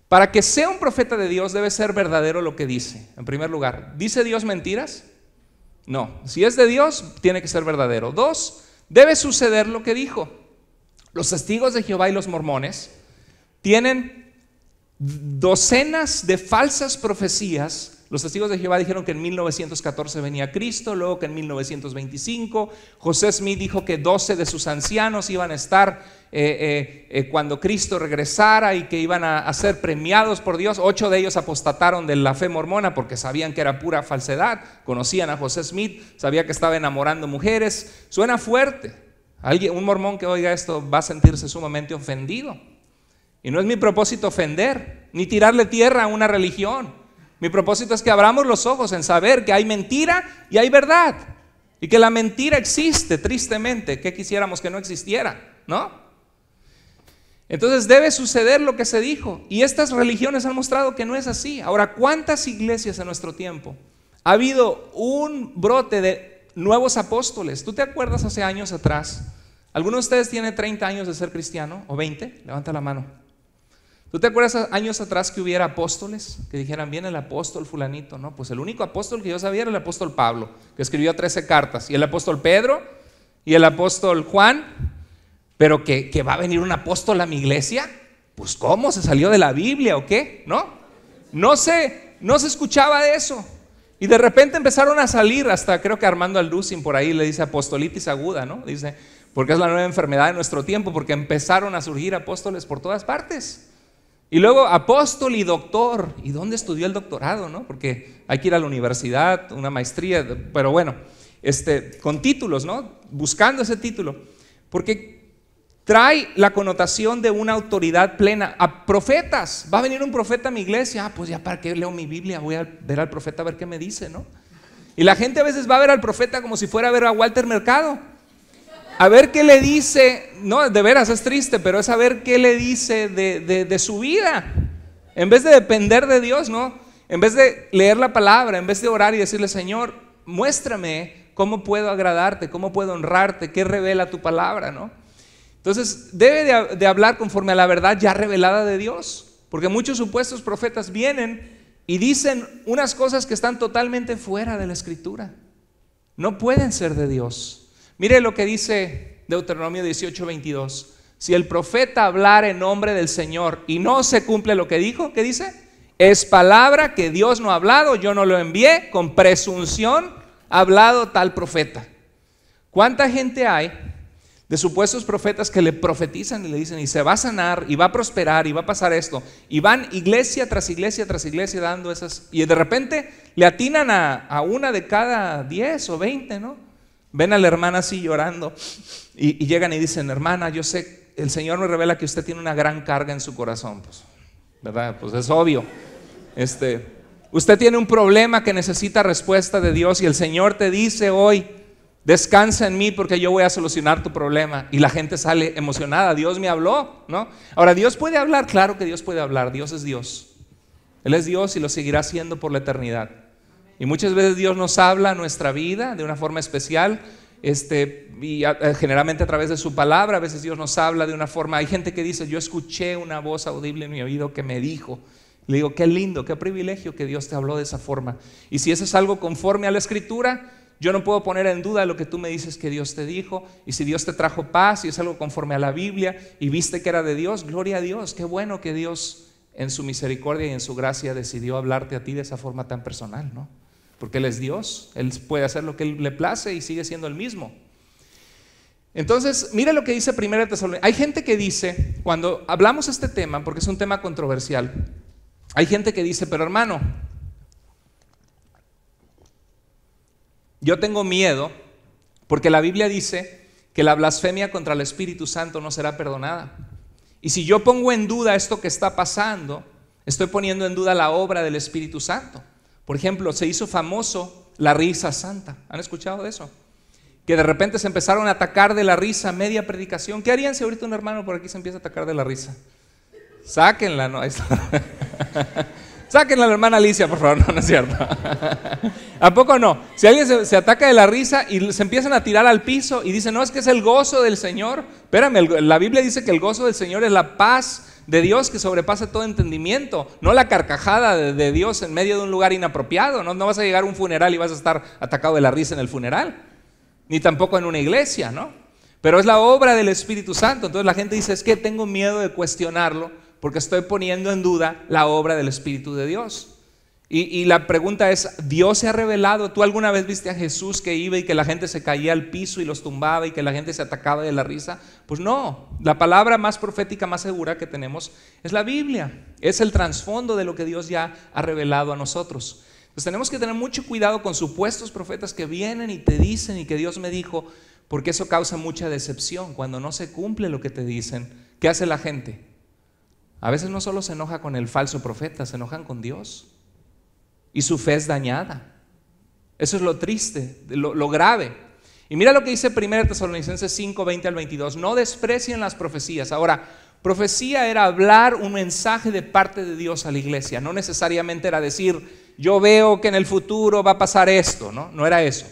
Para que sea un profeta de Dios debe ser verdadero lo que dice, en primer lugar. ¿Dice Dios mentiras? No. Si es de Dios, tiene que ser verdadero. Dos, debe suceder lo que dijo. Los testigos de Jehová y los mormones tienen docenas de falsas profecías los testigos de Jehová dijeron que en 1914 venía Cristo, luego que en 1925. José Smith dijo que 12 de sus ancianos iban a estar eh, eh, eh, cuando Cristo regresara y que iban a, ser premiados por Dios. Ocho de ellos apostataron de la fe mormona porque sabían que era pura falsedad. Conocían a José Smith, sabía que estaba enamorando mujeres. Suena fuerte. Alguien, un mormón que oiga esto va a sentirse sumamente ofendido. Y no es mi propósito ofender ni tirarle tierra a una religión. Mi propósito es que abramos los ojos en saber que hay mentira y hay verdad. Y que la mentira existe, tristemente, que quisiéramos que no existiera, ¿no? Entonces debe suceder lo que se dijo. Y estas religiones han mostrado que no es así. Ahora, ¿cuántas iglesias en nuestro tiempo? Ha habido un brote de nuevos apóstoles. ¿Tú te acuerdas hace años atrás? ¿Alguno de ustedes tiene 30 años de ser cristiano? ¿O 20? Levanta la mano. ¿Tú te acuerdas años atrás que hubiera apóstoles que dijeran, bien el apóstol fulanito? No, pues el único apóstol que yo sabía era el apóstol Pablo, que escribió 13 cartas, y el apóstol Pedro, y el apóstol Juan, pero que, va a venir un apóstol a mi iglesia, pues ¿cómo? ¿Se salió de la Biblia o qué? ¿No? No se, no se escuchaba eso. Y de repente empezaron a salir, hasta creo que Armando Alducin por ahí le dice apostolitis aguda, ¿no? Dice, porque es la nueva enfermedad de nuestro tiempo, porque empezaron a surgir apóstoles por todas partes. Y luego apóstol y doctor. ¿Y dónde estudió el doctorado? No? Porque hay que ir a la universidad, una maestría, pero bueno, este, con títulos, ¿no? buscando ese título. Porque trae la connotación de una autoridad plena. A profetas, va a venir un profeta a mi iglesia. Ah, pues ya para qué leo mi Biblia, voy a ver al profeta a ver qué me dice, ¿no? Y la gente a veces va a ver al profeta como si fuera a ver a Walter Mercado. A ver qué le dice, no, de veras es triste, pero es a ver qué le dice de, de, su vida. En vez de depender de Dios, ¿no? En vez de leer la palabra, en vez de orar y decirle, Señor, muéstrame cómo puedo agradarte, cómo puedo honrarte, qué revela tu palabra, ¿no? Entonces, debe de, hablar conforme a la verdad ya revelada de Dios, porque muchos supuestos profetas vienen y dicen unas cosas que están totalmente fuera de la escritura. No pueden ser de Dios. Mire lo que dice Deuteronomio 18, 22. Si el profeta hablar en nombre del Señor y no se cumple lo que dijo, ¿qué dice? Es palabra que Dios no ha hablado, yo no lo envié, con presunción ha hablado tal profeta. ¿Cuánta gente hay de supuestos profetas que le profetizan y le dicen, y se va a sanar, y va a prosperar, y va a pasar esto? Y van iglesia tras iglesia tras iglesia dando esas, y de repente le atinan a, a una de cada diez o veinte, ¿no? Ven a la hermana así llorando y, llegan y dicen, hermana, yo sé, el Señor me revela que usted tiene una gran carga en su corazón. Pues, ¿Verdad? Pues es obvio. Este, usted tiene un problema que necesita respuesta de Dios y el Señor te dice hoy, descansa en mí porque yo voy a solucionar tu problema. Y la gente sale emocionada, Dios me habló, ¿no? Ahora, ¿Dios puede hablar? Claro que Dios puede hablar, Dios es Dios. Él es Dios y lo seguirá siendo por la eternidad. Y muchas veces Dios nos habla a nuestra vida de una forma especial, este, y eh, generalmente a través de su palabra, a veces Dios nos habla de una forma. Hay gente que dice, yo escuché una voz audible en mi oído que me dijo. Le digo, qué lindo, qué privilegio que Dios te habló de esa forma. Y si eso es algo conforme a la escritura, yo no puedo poner en duda lo que tú me dices que Dios te dijo. Y si Dios te trajo paz y es algo conforme a la Biblia y viste que era de Dios, gloria a Dios. Qué bueno que Dios en su misericordia y en su gracia decidió hablarte a ti de esa forma tan personal, ¿no? porque Él es Dios, Él puede hacer lo que Él le place y sigue siendo el mismo. Entonces, mire lo que dice Primera Tesalonicenses. Hay gente que dice, cuando hablamos este tema, porque es un tema controversial, hay gente que dice, pero hermano, yo tengo miedo porque la Biblia dice que la blasfemia contra el Espíritu Santo no será perdonada. Y si yo pongo en duda esto que está pasando, estoy poniendo en duda la obra del Espíritu Santo. Por ejemplo, se hizo famoso la risa santa. ¿Han escuchado de eso? Que de repente se empezaron a atacar de la risa media predicación. ¿Qué harían si ahorita un hermano por aquí se empieza a atacar de la risa? Sáquenla, ¿no? Ahí saquen a la hermana Alicia, por favor, no, es cierto. ¿A poco no? Si alguien se, ataca de la risa y se empiezan a tirar al piso y dicen, no, es que es el gozo del Señor. Espérame, la Biblia dice que el gozo del Señor es la paz de Dios que sobrepasa todo entendimiento, no la carcajada de, Dios en medio de un lugar inapropiado. ¿no? no vas a llegar a un funeral y vas a estar atacado de la risa en el funeral, ni tampoco en una iglesia, ¿no? Pero es la obra del Espíritu Santo. Entonces la gente dice, es que tengo miedo de cuestionarlo porque estoy poniendo en duda la obra del Espíritu de Dios. Y, la pregunta es, ¿Dios se ha revelado? ¿Tú alguna vez viste a Jesús que iba y que la gente se caía al piso y los tumbaba y que la gente se atacaba de la risa? Pues no, la palabra más profética, más segura que tenemos es la Biblia. Es el trasfondo de lo que Dios ya ha revelado a nosotros. Entonces pues tenemos que tener mucho cuidado con supuestos profetas que vienen y te dicen y que Dios me dijo, porque eso causa mucha decepción cuando no se cumple lo que te dicen. ¿Qué hace la gente? A veces no solo se enoja con el falso profeta, se enojan con Dios. Y su fe es dañada. Eso es lo triste, lo, grave. Y mira lo que dice 1 Tesalonicenses 5, 20 al 22. No desprecien las profecías. Ahora, profecía era hablar un mensaje de parte de Dios a la iglesia. No necesariamente era decir, yo veo que en el futuro va a pasar esto. No, no era eso.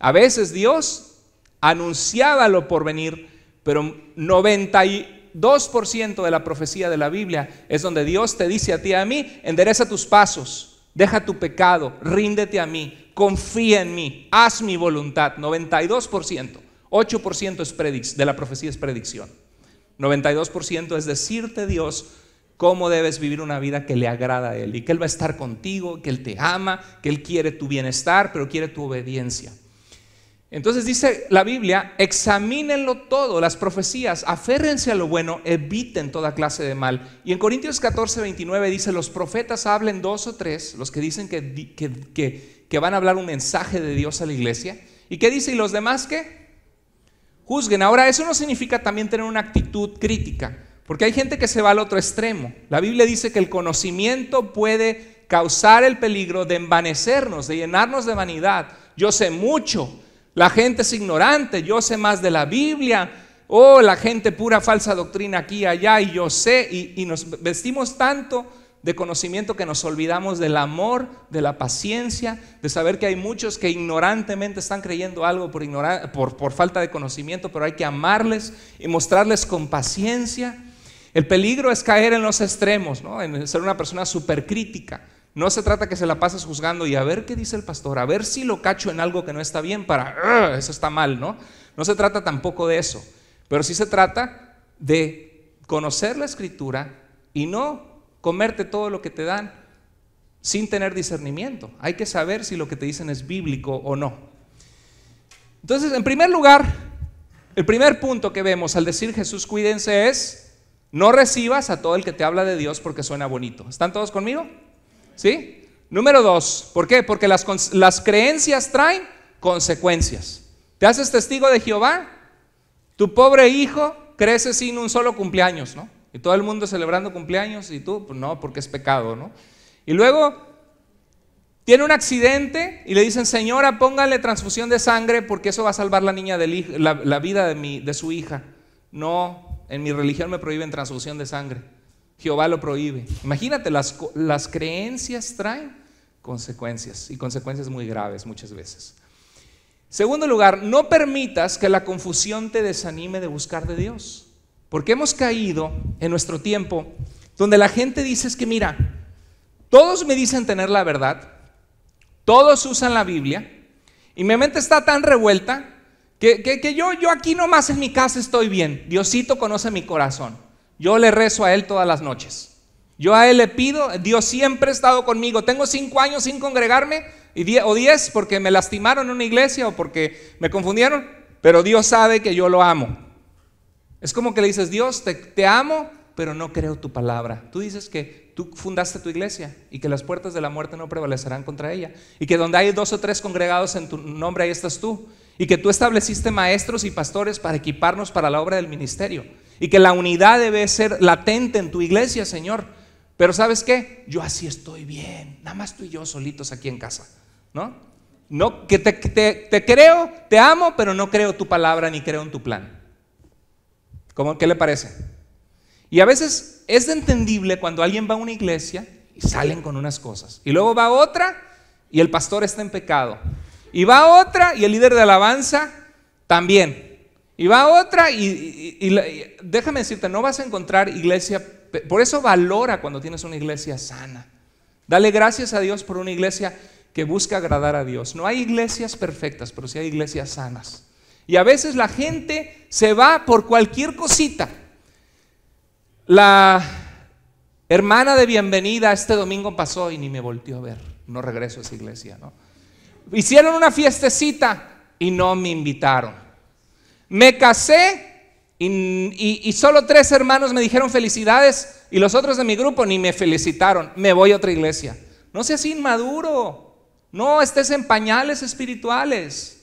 A veces Dios anunciaba lo por venir, pero 90 y 2% de la profecía de la Biblia es donde Dios te dice a ti, y a mí, endereza tus pasos, deja tu pecado, ríndete a mí, confía en mí, haz mi voluntad. 92%, 8% es de la profecía es predicción. 92% es decirte Dios cómo debes vivir una vida que le agrada a Él y que Él va a estar contigo, que Él te ama, que Él quiere tu bienestar, pero quiere tu obediencia. Entonces dice la Biblia, examínenlo todo, las profecías, aférrense a lo bueno, eviten toda clase de mal. Y en Corintios 14, 29 dice, los profetas hablen dos o tres, los que dicen que, que, van a hablar un mensaje de Dios a la iglesia. ¿Y qué dice? ¿Y los demás qué? Juzguen. Ahora, eso no significa también tener una actitud crítica, porque hay gente que se va al otro extremo. La Biblia dice que el conocimiento puede causar el peligro de envanecernos, de llenarnos de vanidad. Yo sé mucho, la gente es ignorante, yo sé más de la Biblia. Oh, la gente pura falsa doctrina aquí y allá, y yo sé, y, nos vestimos tanto de conocimiento que nos olvidamos del amor, de la paciencia, de saber que hay muchos que ignorantemente están creyendo algo por, falta de conocimiento, pero hay que amarles y mostrarles con paciencia. El peligro es caer en los extremos, en ser una persona supercrítica, no se trata que se la pases juzgando y a ver qué dice el pastor, a ver si lo cacho en algo que no está bien para, eso está mal, ¿no? No se trata tampoco de eso, pero sí se trata de conocer la escritura y no comerte todo lo que te dan sin tener discernimiento. Hay que saber si lo que te dicen es bíblico o no. Entonces, en primer lugar, el primer punto que vemos al decir Jesús cuídense es, no recibas a todo el que te habla de Dios porque suena bonito. ¿Están todos conmigo? ¿Sí? Número dos, ¿por qué? Porque las, creencias traen consecuencias. ¿Te haces testigo de Jehová? Tu pobre hijo crece sin un solo cumpleaños, ¿no? Y todo el mundo celebrando cumpleaños y tú, pues, no, porque es pecado, ¿no? Y luego tiene un accidente y le dicen, señora, póngale transfusión de sangre porque eso va a salvar la, niña la vida de, de su hija. No, en mi religión me prohíben transfusión de sangre. Jehová lo prohíbe. Imagínate, las, las creencias traen consecuencias y consecuencias muy graves muchas veces. Segundo lugar, no permitas que la confusión te desanime de buscar de Dios. Porque hemos caído en nuestro tiempo donde la gente dice es que mira, todos me dicen tener la verdad, todos usan la Biblia y mi mente está tan revuelta que, yo, yo aquí nomás en mi casa estoy bien. Diosito conoce mi corazón. Yo le rezo a Él todas las noches. Yo a Él le pido, Dios siempre ha estado conmigo. Tengo cinco años sin congregarme y o diez porque me lastimaron en una iglesia o porque me confundieron, pero Dios sabe que yo lo amo. Es como que le dices, Dios, te amo, pero no creo tu palabra. Tú dices que tú fundaste tu iglesia y que las puertas de la muerte no prevalecerán contra ella. Y que donde hay dos o tres congregados en tu nombre, ahí estás tú. Y que tú estableciste maestros y pastores para equiparnos para la obra del ministerio y que la unidad debe ser latente en tu iglesia, Señor. Pero ¿sabes qué? Yo así estoy bien, nada más tú y yo solitos aquí en casa, ¿no? No, que te, creo, te amo, pero no creo tu palabra ni creo en tu plan. ¿Cómo, ¿Qué le parece? Y a veces es entendible cuando alguien va a una iglesia y salen con unas cosas. Y luego va otra y el pastor está en pecado. Y va otra y el líder de alabanza también. Y va otra y, déjame decirte, no vas a encontrar iglesia, por eso valora cuando tienes una iglesia sana. Dale gracias a Dios por una iglesia que busca agradar a Dios. No hay iglesias perfectas, pero sí hay iglesias sanas. Y a veces la gente se va por cualquier cosita. La hermana de bienvenida este domingo pasó y ni me volteó a ver. No regreso a esa iglesia, ¿no? Hicieron una fiestecita y no me invitaron. Me casé y, solo tres hermanos me dijeron felicidades y los otros de mi grupo ni me felicitaron. Me voy a otra iglesia. No seas inmaduro. No estés en pañales espirituales.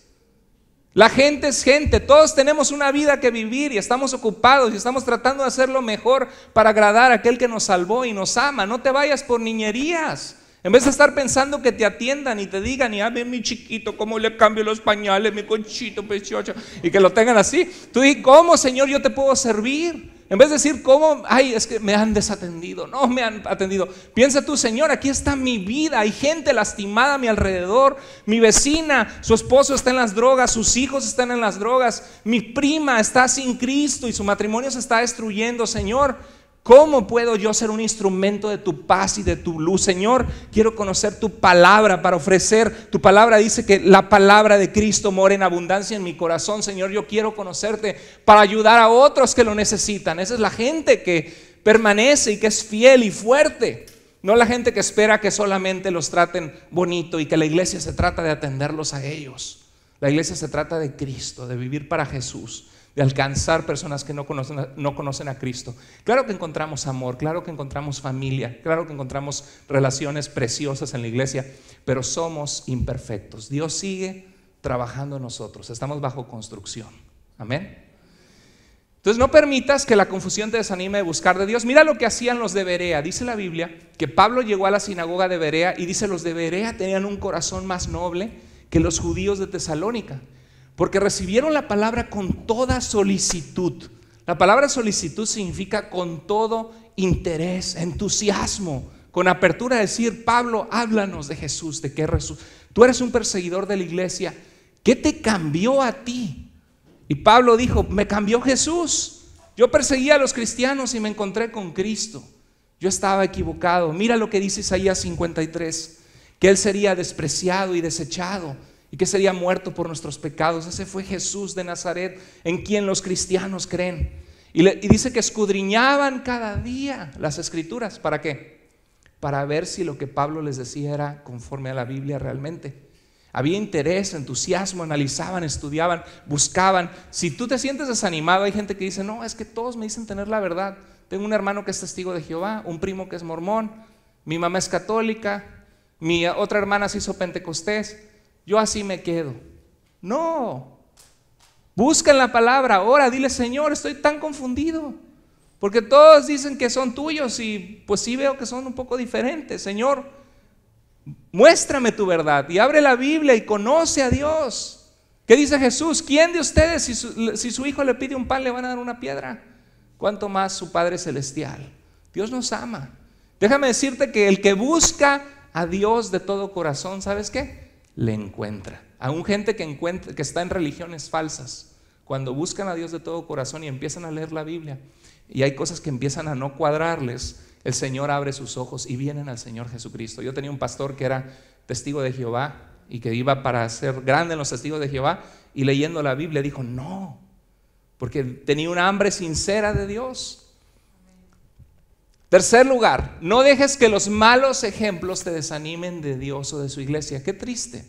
La gente es gente. Todos tenemos una vida que vivir y estamos ocupados y estamos tratando de hacer lo mejor para agradar a aquel que nos salvó y nos ama. No te vayas por niñerías. En vez de estar pensando que te atiendan y te digan, y a ver mi chiquito, cómo le cambio los pañales, mi conchito pechocho, y que lo tengan así. Tú dices, ¿cómo, Señor, yo te puedo servir? En vez de decir, ¿cómo? Ay, es que me han desatendido, no me han atendido. Piensa tú, Señor, aquí está mi vida, hay gente lastimada a mi alrededor, mi vecina, su esposo está en las drogas, sus hijos están en las drogas, mi prima está sin Cristo y su matrimonio se está destruyendo, Señor. ¿Cómo puedo yo ser un instrumento de tu paz y de tu luz? Señor, quiero conocer tu palabra para ofrecer. Tu palabra dice que la palabra de Cristo mora en abundancia en mi corazón. Señor, yo quiero conocerte para ayudar a otros que lo necesitan. Esa es la gente que permanece y que es fiel y fuerte. No la gente que espera que solamente los traten bonito y que la iglesia se trata de atenderlos a ellos. La iglesia se trata de Cristo, de vivir para Jesús de alcanzar personas que no conocen, a, Cristo. Claro que encontramos amor, claro que encontramos familia, claro que encontramos relaciones preciosas en la iglesia, pero somos imperfectos. Dios sigue trabajando en nosotros, estamos bajo construcción. Amén. Entonces no permitas que la confusión te desanime de buscar de Dios. Mira lo que hacían los de Berea. Dice la Biblia que Pablo llegó a la sinagoga de Berea y dice los de Berea tenían un corazón más noble que los judíos de Tesalónica porque recibieron la palabra con toda solicitud. La palabra solicitud significa con todo interés, entusiasmo, con apertura a decir, Pablo, háblanos de Jesús, de qué Jesús. Tú eres un perseguidor de la iglesia. ¿Qué te cambió a ti? Y Pablo dijo, me cambió Jesús. Yo perseguía a los cristianos y me encontré con Cristo. Yo estaba equivocado. Mira lo que dice Isaías 53, que él sería despreciado y desechado y que sería muerto por nuestros pecados. Ese fue Jesús de Nazaret, en quien los cristianos creen. Y, dice que escudriñaban cada día las escrituras. ¿Para qué? Para ver si lo que Pablo les decía era conforme a la Biblia realmente. Había interés, entusiasmo, analizaban, estudiaban, buscaban. Si tú te sientes desanimado, hay gente que dice, no, es que todos me dicen tener la verdad. Tengo un hermano que es testigo de Jehová, un primo que es mormón, mi mamá es católica, mi otra hermana se hizo pentecostés yo así me quedo. No. Busca en la palabra, ahora dile, Señor, estoy tan confundido. Porque todos dicen que son tuyos y pues sí veo que son un poco diferentes. Señor, muéstrame tu verdad y abre la Biblia y conoce a Dios. ¿Qué dice Jesús? ¿Quién de ustedes, si su, hijo le pide un pan, le van a dar una piedra? ¿Cuánto más su Padre Celestial? Dios nos ama. Déjame decirte que el que busca a Dios de todo corazón, ¿sabes qué? le encuentra. un gente que, que está en religiones falsas, cuando buscan a Dios de todo corazón y empiezan a leer la Biblia y hay cosas que empiezan a no cuadrarles, el Señor abre sus ojos y vienen al Señor Jesucristo. Yo tenía un pastor que era testigo de Jehová y que iba para ser grande en los testigos de Jehová y leyendo la Biblia dijo, no, porque tenía una hambre sincera de Dios Tercer lugar, no dejes que los malos ejemplos te desanimen de Dios o de su iglesia. Qué triste.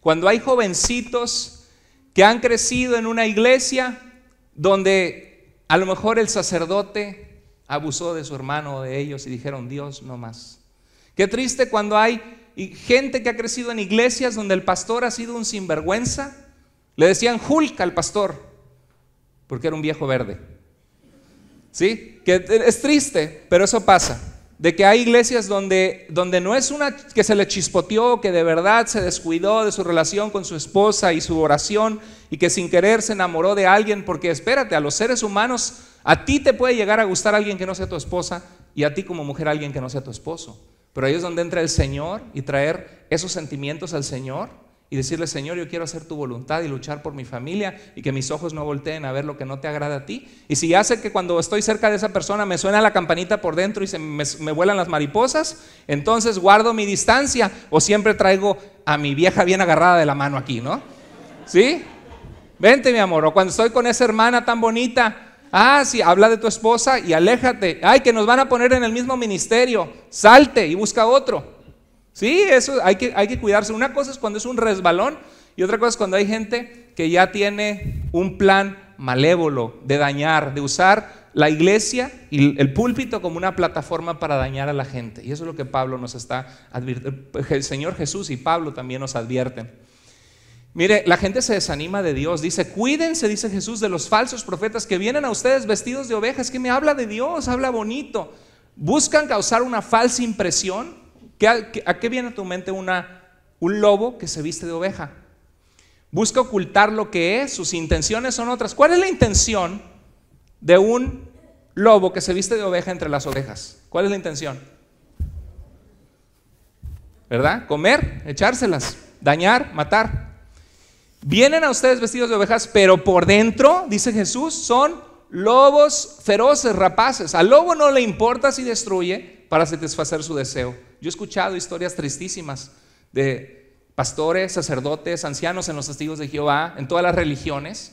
Cuando hay jovencitos que han crecido en una iglesia donde a lo mejor el sacerdote abusó de su hermano o de ellos y dijeron, Dios no más. Qué triste cuando hay gente que ha crecido en iglesias donde el pastor ha sido un sinvergüenza. Le decían Julka al pastor porque era un viejo verde. ¿Sí? Que es triste, pero eso pasa. De que hay iglesias donde, donde no es una que se le chispoteó, que de verdad se descuidó de su relación con su esposa y su oración y que sin querer se enamoró de alguien, porque espérate, a los seres humanos a ti te puede llegar a gustar alguien que no sea tu esposa y a ti como mujer alguien que no sea tu esposo. Pero ahí es donde entra el Señor y traer esos sentimientos al Señor y decirle, Señor, yo quiero hacer tu voluntad y luchar por mi familia y que mis ojos no volteen a ver lo que no te agrada a ti. Y si hace que cuando estoy cerca de esa persona me suena la campanita por dentro y se me, me vuelan las mariposas, entonces guardo mi distancia o siempre traigo a mi vieja bien agarrada de la mano aquí, ¿no? ¿Sí? Vente, mi amor, o cuando estoy con esa hermana tan bonita, Ah, sí, habla de tu esposa y aléjate. Ay, que nos van a poner en el mismo ministerio. Salte y busca otro. Sí, eso hay que, hay que cuidarse. Una cosa es cuando es un resbalón y otra cosa es cuando hay gente que ya tiene un plan malévolo de dañar, de usar la iglesia y el púlpito como una plataforma para dañar a la gente. Y eso es lo que Pablo nos está advirtiendo. Eh, el Señor Jesús y Pablo también nos advierten. Mire, la gente se desanima de Dios. Dice, cuídense, dice Jesús, de los falsos profetas que vienen a ustedes vestidos de ovejas, que me habla de Dios, habla bonito. Buscan causar una falsa impresión a, qué, viene a tu mente un lobo que se viste de oveja? Busca ocultar lo que es, sus intenciones son otras. ¿Cuál es la intención de un lobo que se viste de oveja entre las ovejas? ¿Cuál es la intención? ¿Verdad? Comer, echárselas, dañar, matar. Vienen a ustedes vestidos de ovejas, pero por dentro, dice Jesús, son lobos feroces, rapaces. Al lobo no le importa si destruye para satisfacer su deseo. Yo he escuchado historias tristísimas de pastores, sacerdotes, ancianos en los testigos de Jehová, en todas las religiones,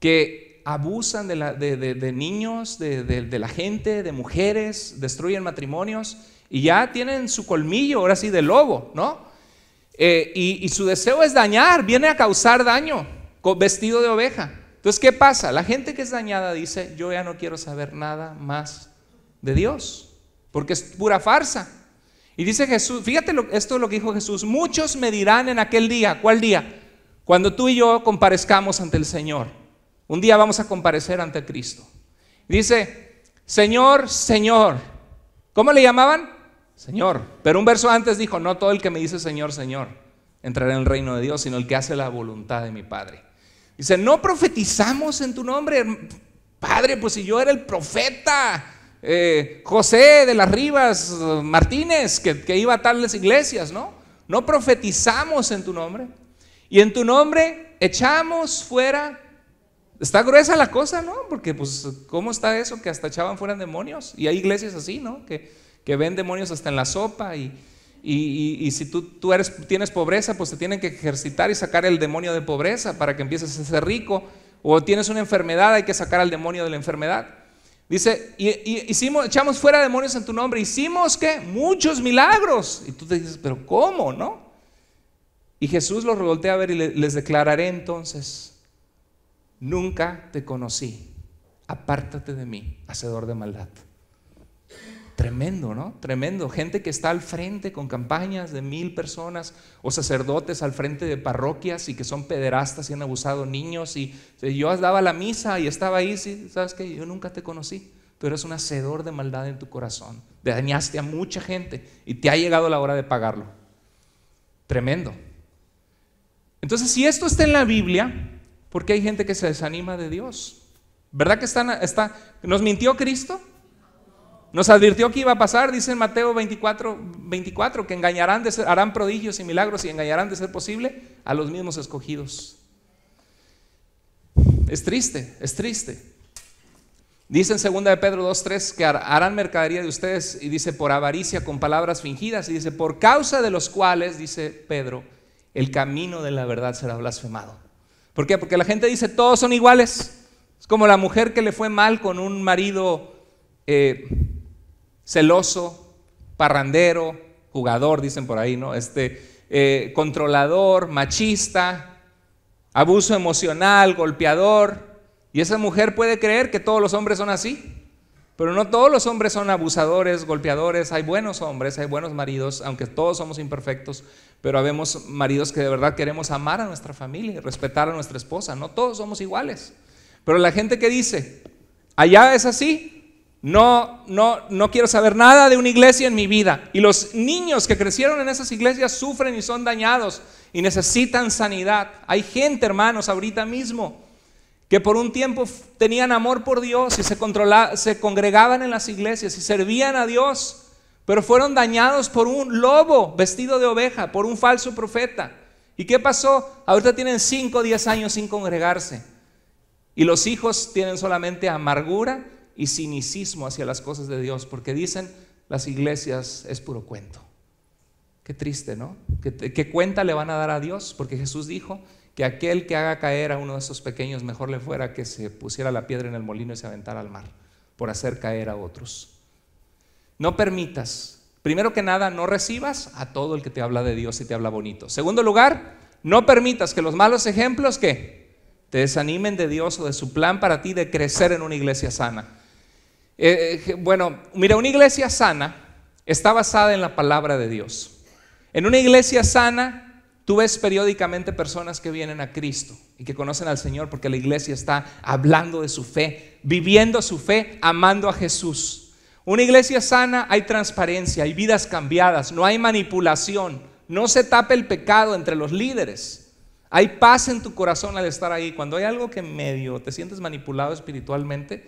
que abusan de, niños, de la gente, de mujeres, destruyen matrimonios y ya tienen su colmillo, ahora sí, de lobo, ¿no? Eh, y, y, su deseo es dañar, viene a causar daño, vestido de oveja. Entonces, ¿qué pasa? La gente que es dañada dice, yo ya no quiero saber nada más de Dios, porque es pura farsa. Y dice Jesús, fíjate esto es lo que dijo Jesús, muchos me dirán en aquel día, ¿cuál día? Cuando tú y yo comparezcamos ante el Señor. Un día vamos a comparecer ante Cristo. Dice, Señor, Señor. ¿Cómo le llamaban? Señor. Pero un verso antes dijo, no todo el que me dice Señor, Señor entrará en el reino de Dios, sino el que hace la voluntad de mi Padre. Dice, no profetizamos en tu nombre, Padre, pues si yo era el profeta, eh, José de las Rivas Martínez, que, iba a tales iglesias, ¿no? No profetizamos en tu nombre. Y en tu nombre echamos fuera. Está gruesa la cosa, ¿no? Porque pues, ¿cómo está eso que hasta echaban fuera demonios? Y hay iglesias así, ¿no? Que, ven demonios hasta en la sopa y, si tú, tú eres, tienes pobreza, pues te tienen que ejercitar y sacar el demonio de pobreza para que empieces a ser rico. O tienes una enfermedad, hay que sacar al demonio de la enfermedad. Dice, y, hicimos, echamos fuera demonios en tu nombre, hicimos que muchos milagros. Y tú te dices, pero ¿cómo, no? Y Jesús los revoltea a ver y les declararé entonces, nunca te conocí, apártate de mí, hacedor de maldad. Tremendo, ¿no? Tremendo. Gente que está al frente con campañas de mil personas o sacerdotes al frente de parroquias y que son pederastas y han abusado niños. Y, yo daba la misa y estaba ahí, sabes qué? yo nunca te conocí. Tú eres un hacedor de maldad en tu corazón. dañaste a mucha gente y te ha llegado la hora de pagarlo. Tremendo. Entonces, si esto está en la Biblia, ¿por qué hay gente que se desanima de Dios? ¿Verdad que está, está, nos mintió Cristo? Nos advirtió que iba a pasar, dice en Mateo 24, 24 que engañarán, de harán prodigios y milagros y engañarán de ser posible a los mismos escogidos. Es triste, es triste. Dice en 2 de Pedro 2.3 que harán mercadería de ustedes y dice por avaricia con palabras fingidas y dice por causa de los cuales, dice Pedro, el camino de la verdad será blasfemado. ¿Por qué? Porque la gente dice todos son iguales. Es como la mujer que le fue mal con un marido eh, celoso, parrandero, jugador, dicen por ahí, ¿no? Este, eh, controlador, machista, abuso emocional, golpeador. Y esa mujer puede creer que todos los hombres son así. Pero no todos los hombres son abusadores, golpeadores. Hay buenos hombres, hay buenos maridos, aunque todos somos imperfectos. Pero habemos maridos que de verdad queremos amar a nuestra familia y respetar a nuestra esposa. No todos somos iguales. Pero la gente que dice, allá es así, no, no, no quiero saber nada de una iglesia en mi vida. Y los niños que crecieron en esas iglesias sufren y son dañados y necesitan sanidad. Hay gente, hermanos, ahorita mismo, que por un tiempo tenían amor por Dios y se, se congregaban en las iglesias y servían a Dios, pero fueron dañados por un lobo vestido de oveja, por un falso profeta. ¿Y qué pasó? Ahorita tienen 5 o 10 años sin congregarse. Y los hijos tienen solamente amargura y cinicismo hacia las cosas de Dios, porque dicen las iglesias es puro cuento. Qué triste, ¿no? ¿Qué, cuenta le van a dar a Dios? Porque Jesús dijo que aquel que haga caer a uno de esos pequeños, mejor le fuera que se pusiera la piedra en el molino y se aventara al mar por hacer caer a otros. No permitas, primero que nada, no recibas a todo el que te habla de Dios y te habla bonito. Segundo lugar, no permitas que los malos ejemplos que te desanimen de Dios o de su plan para ti de crecer en una iglesia sana. Eh, eh, bueno, mira, una iglesia sana está basada en la palabra de Dios. En una iglesia sana, tú ves periódicamente personas que vienen a Cristo y que conocen al Señor porque la iglesia está hablando de su fe, viviendo su fe, amando a Jesús. Una iglesia sana hay transparencia, hay vidas cambiadas, no hay manipulación, no se tapa el pecado entre los líderes. Hay paz en tu corazón al estar ahí. Cuando hay algo que medio te sientes manipulado espiritualmente,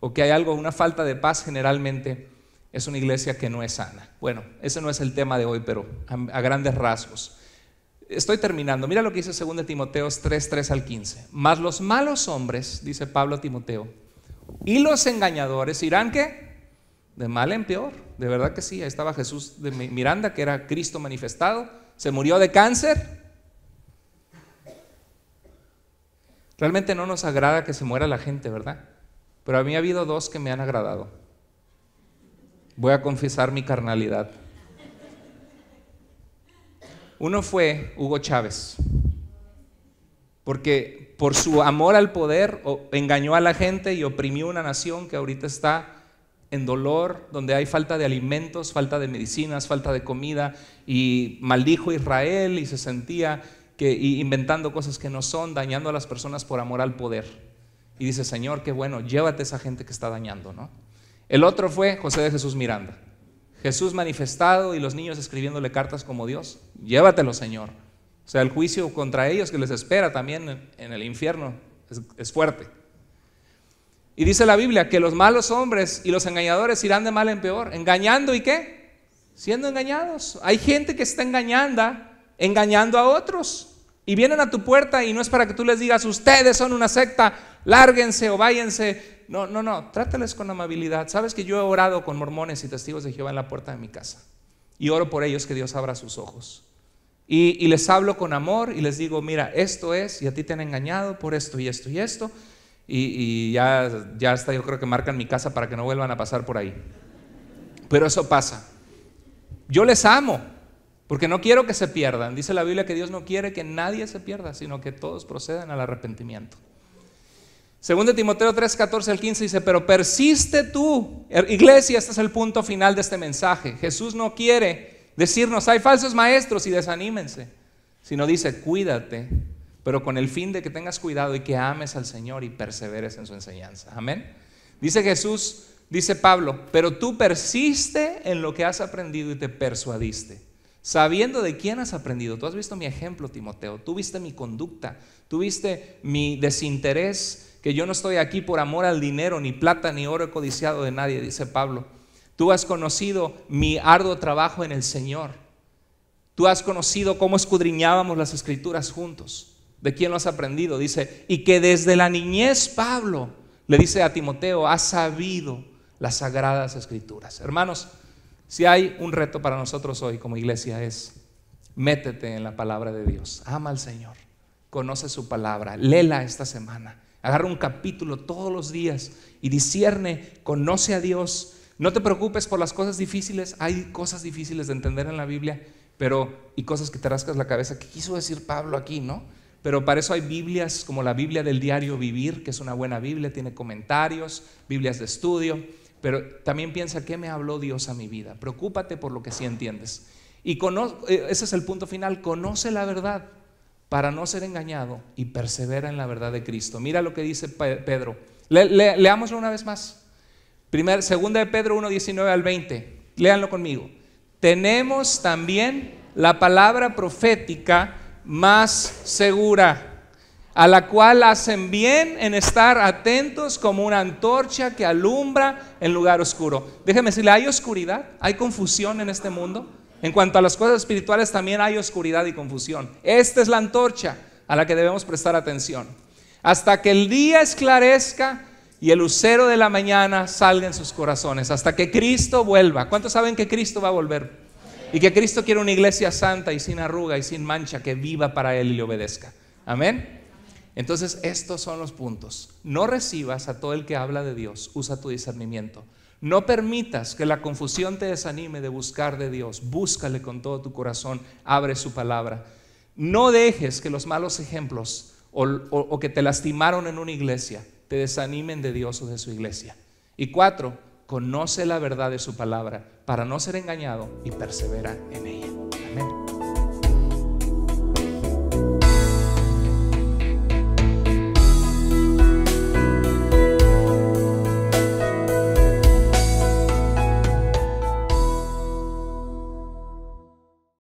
o que hay algo, una falta de paz generalmente es una iglesia que no es sana. Bueno, ese no es el tema de hoy, pero a, grandes rasgos. Estoy terminando. Mira lo que dice 2 Timoteo 3, 3 al 15. Mas los malos hombres, dice Pablo a Timoteo, y los engañadores irán que de mal en peor. De verdad que sí. Ahí estaba Jesús de Miranda, que era Cristo manifestado. Se murió de cáncer. Realmente no nos agrada que se muera la gente, ¿verdad? Pero a mí ha habido dos que me han agradado. Voy a confesar mi carnalidad. Uno fue Hugo Chávez, porque por su amor al poder engañó a la gente y oprimió una nación que ahorita está en dolor, donde hay falta de alimentos, falta de medicinas, falta de comida, y maldijo a Israel y se sentía que inventando cosas que no son, dañando a las personas por amor al poder y dice, Señor, qué bueno, llévate esa gente que está dañando, ¿no? El otro fue José de Jesús Miranda. Jesús manifestado y los niños escribiéndole cartas como Dios, llévatelo, Señor. O sea, el juicio contra ellos que les espera también en el infierno es, fuerte. Y dice la Biblia que los malos hombres y los engañadores irán de mal en peor, engañando y qué? Siendo engañados. Hay gente que está engañando, engañando a otros. Y vienen a tu puerta y no es para que tú les digas, ustedes son una secta, lárguense o váyanse. No, no, no, trátales con amabilidad. Sabes que yo he orado con mormones y testigos de Jehová en la puerta de mi casa. Y oro por ellos que Dios abra sus ojos. Y, les hablo con amor y les digo, mira, esto es, y a ti te han engañado por esto y esto y esto. Y, y ya, ya hasta yo creo que marcan mi casa para que no vuelvan a pasar por ahí. Pero eso pasa. Yo les amo, porque no quiero que se pierdan. Dice la Biblia que Dios no quiere que nadie se pierda, sino que todos procedan al arrepentimiento. Segundo Timoteo 3, 14 al 15 dice, pero persiste tú. Er, iglesia, este es el punto final de este mensaje. Jesús no quiere decirnos, hay falsos maestros y desanímense, sino dice, cuídate, pero con el fin de que tengas cuidado y que ames al Señor y perseveres en su enseñanza. Amén. Dice Jesús, dice Pablo, pero tú persiste en lo que has aprendido y te persuadiste sabiendo de quién has aprendido. Tú has visto mi ejemplo, Timoteo, tú viste mi conducta, tú viste mi desinterés, que yo no estoy aquí por amor al dinero, ni plata, ni oro codiciado de nadie, dice Pablo. Tú has conocido mi arduo trabajo en el Señor. Tú has conocido cómo escudriñábamos las escrituras juntos. ¿De quién lo has aprendido? Dice, y que desde la niñez Pablo le dice a Timoteo, has sabido las sagradas escrituras. Hermanos, si hay un reto para nosotros hoy como iglesia es, métete en la palabra de Dios, ama al Señor, conoce su palabra, léela esta semana, agarra un capítulo todos los días y discierne, conoce a Dios. No te preocupes por las cosas difíciles, hay cosas difíciles de entender en la Biblia, pero y cosas que te rascas la cabeza, ¿qué quiso decir Pablo aquí, no? Pero para eso hay Biblias como la Biblia del diario Vivir, que es una buena Biblia, tiene comentarios, Biblias de estudio. Pero también piensa, ¿qué me habló Dios a mi vida? Preocúpate por lo que sí entiendes. Y eh, ese es el punto final, conoce la verdad para no ser engañado y persevera en la verdad de Cristo. Mira lo que dice Pedro. leámoslo una vez más. primero segunda de Pedro 1.19 al 20. Léanlo conmigo. Tenemos también la palabra profética más segura a la cual hacen bien en estar atentos como una antorcha que alumbra en lugar oscuro. Déjeme decirle, ¿hay oscuridad? ¿Hay confusión en este mundo? En cuanto a las cosas espirituales también hay oscuridad y confusión. Esta es la antorcha a la que debemos prestar atención. Hasta que el día esclarezca y el lucero de la mañana salga en sus corazones, hasta que Cristo vuelva. ¿Cuántos saben que Cristo va a volver? Y que Cristo quiere una iglesia santa y sin arruga y sin mancha que viva para Él y le obedezca. Amén. Entonces, estos son los puntos. No recibas a todo el que habla de Dios, usa tu discernimiento. No permitas que la confusión te desanime de buscar de Dios. Búscale con todo tu corazón, abre su palabra. No dejes que los malos ejemplos o, que te lastimaron en una iglesia te desanimen de Dios o de su iglesia. Y cuatro, conoce la verdad de su palabra para no ser engañado y persevera en ella. Amén.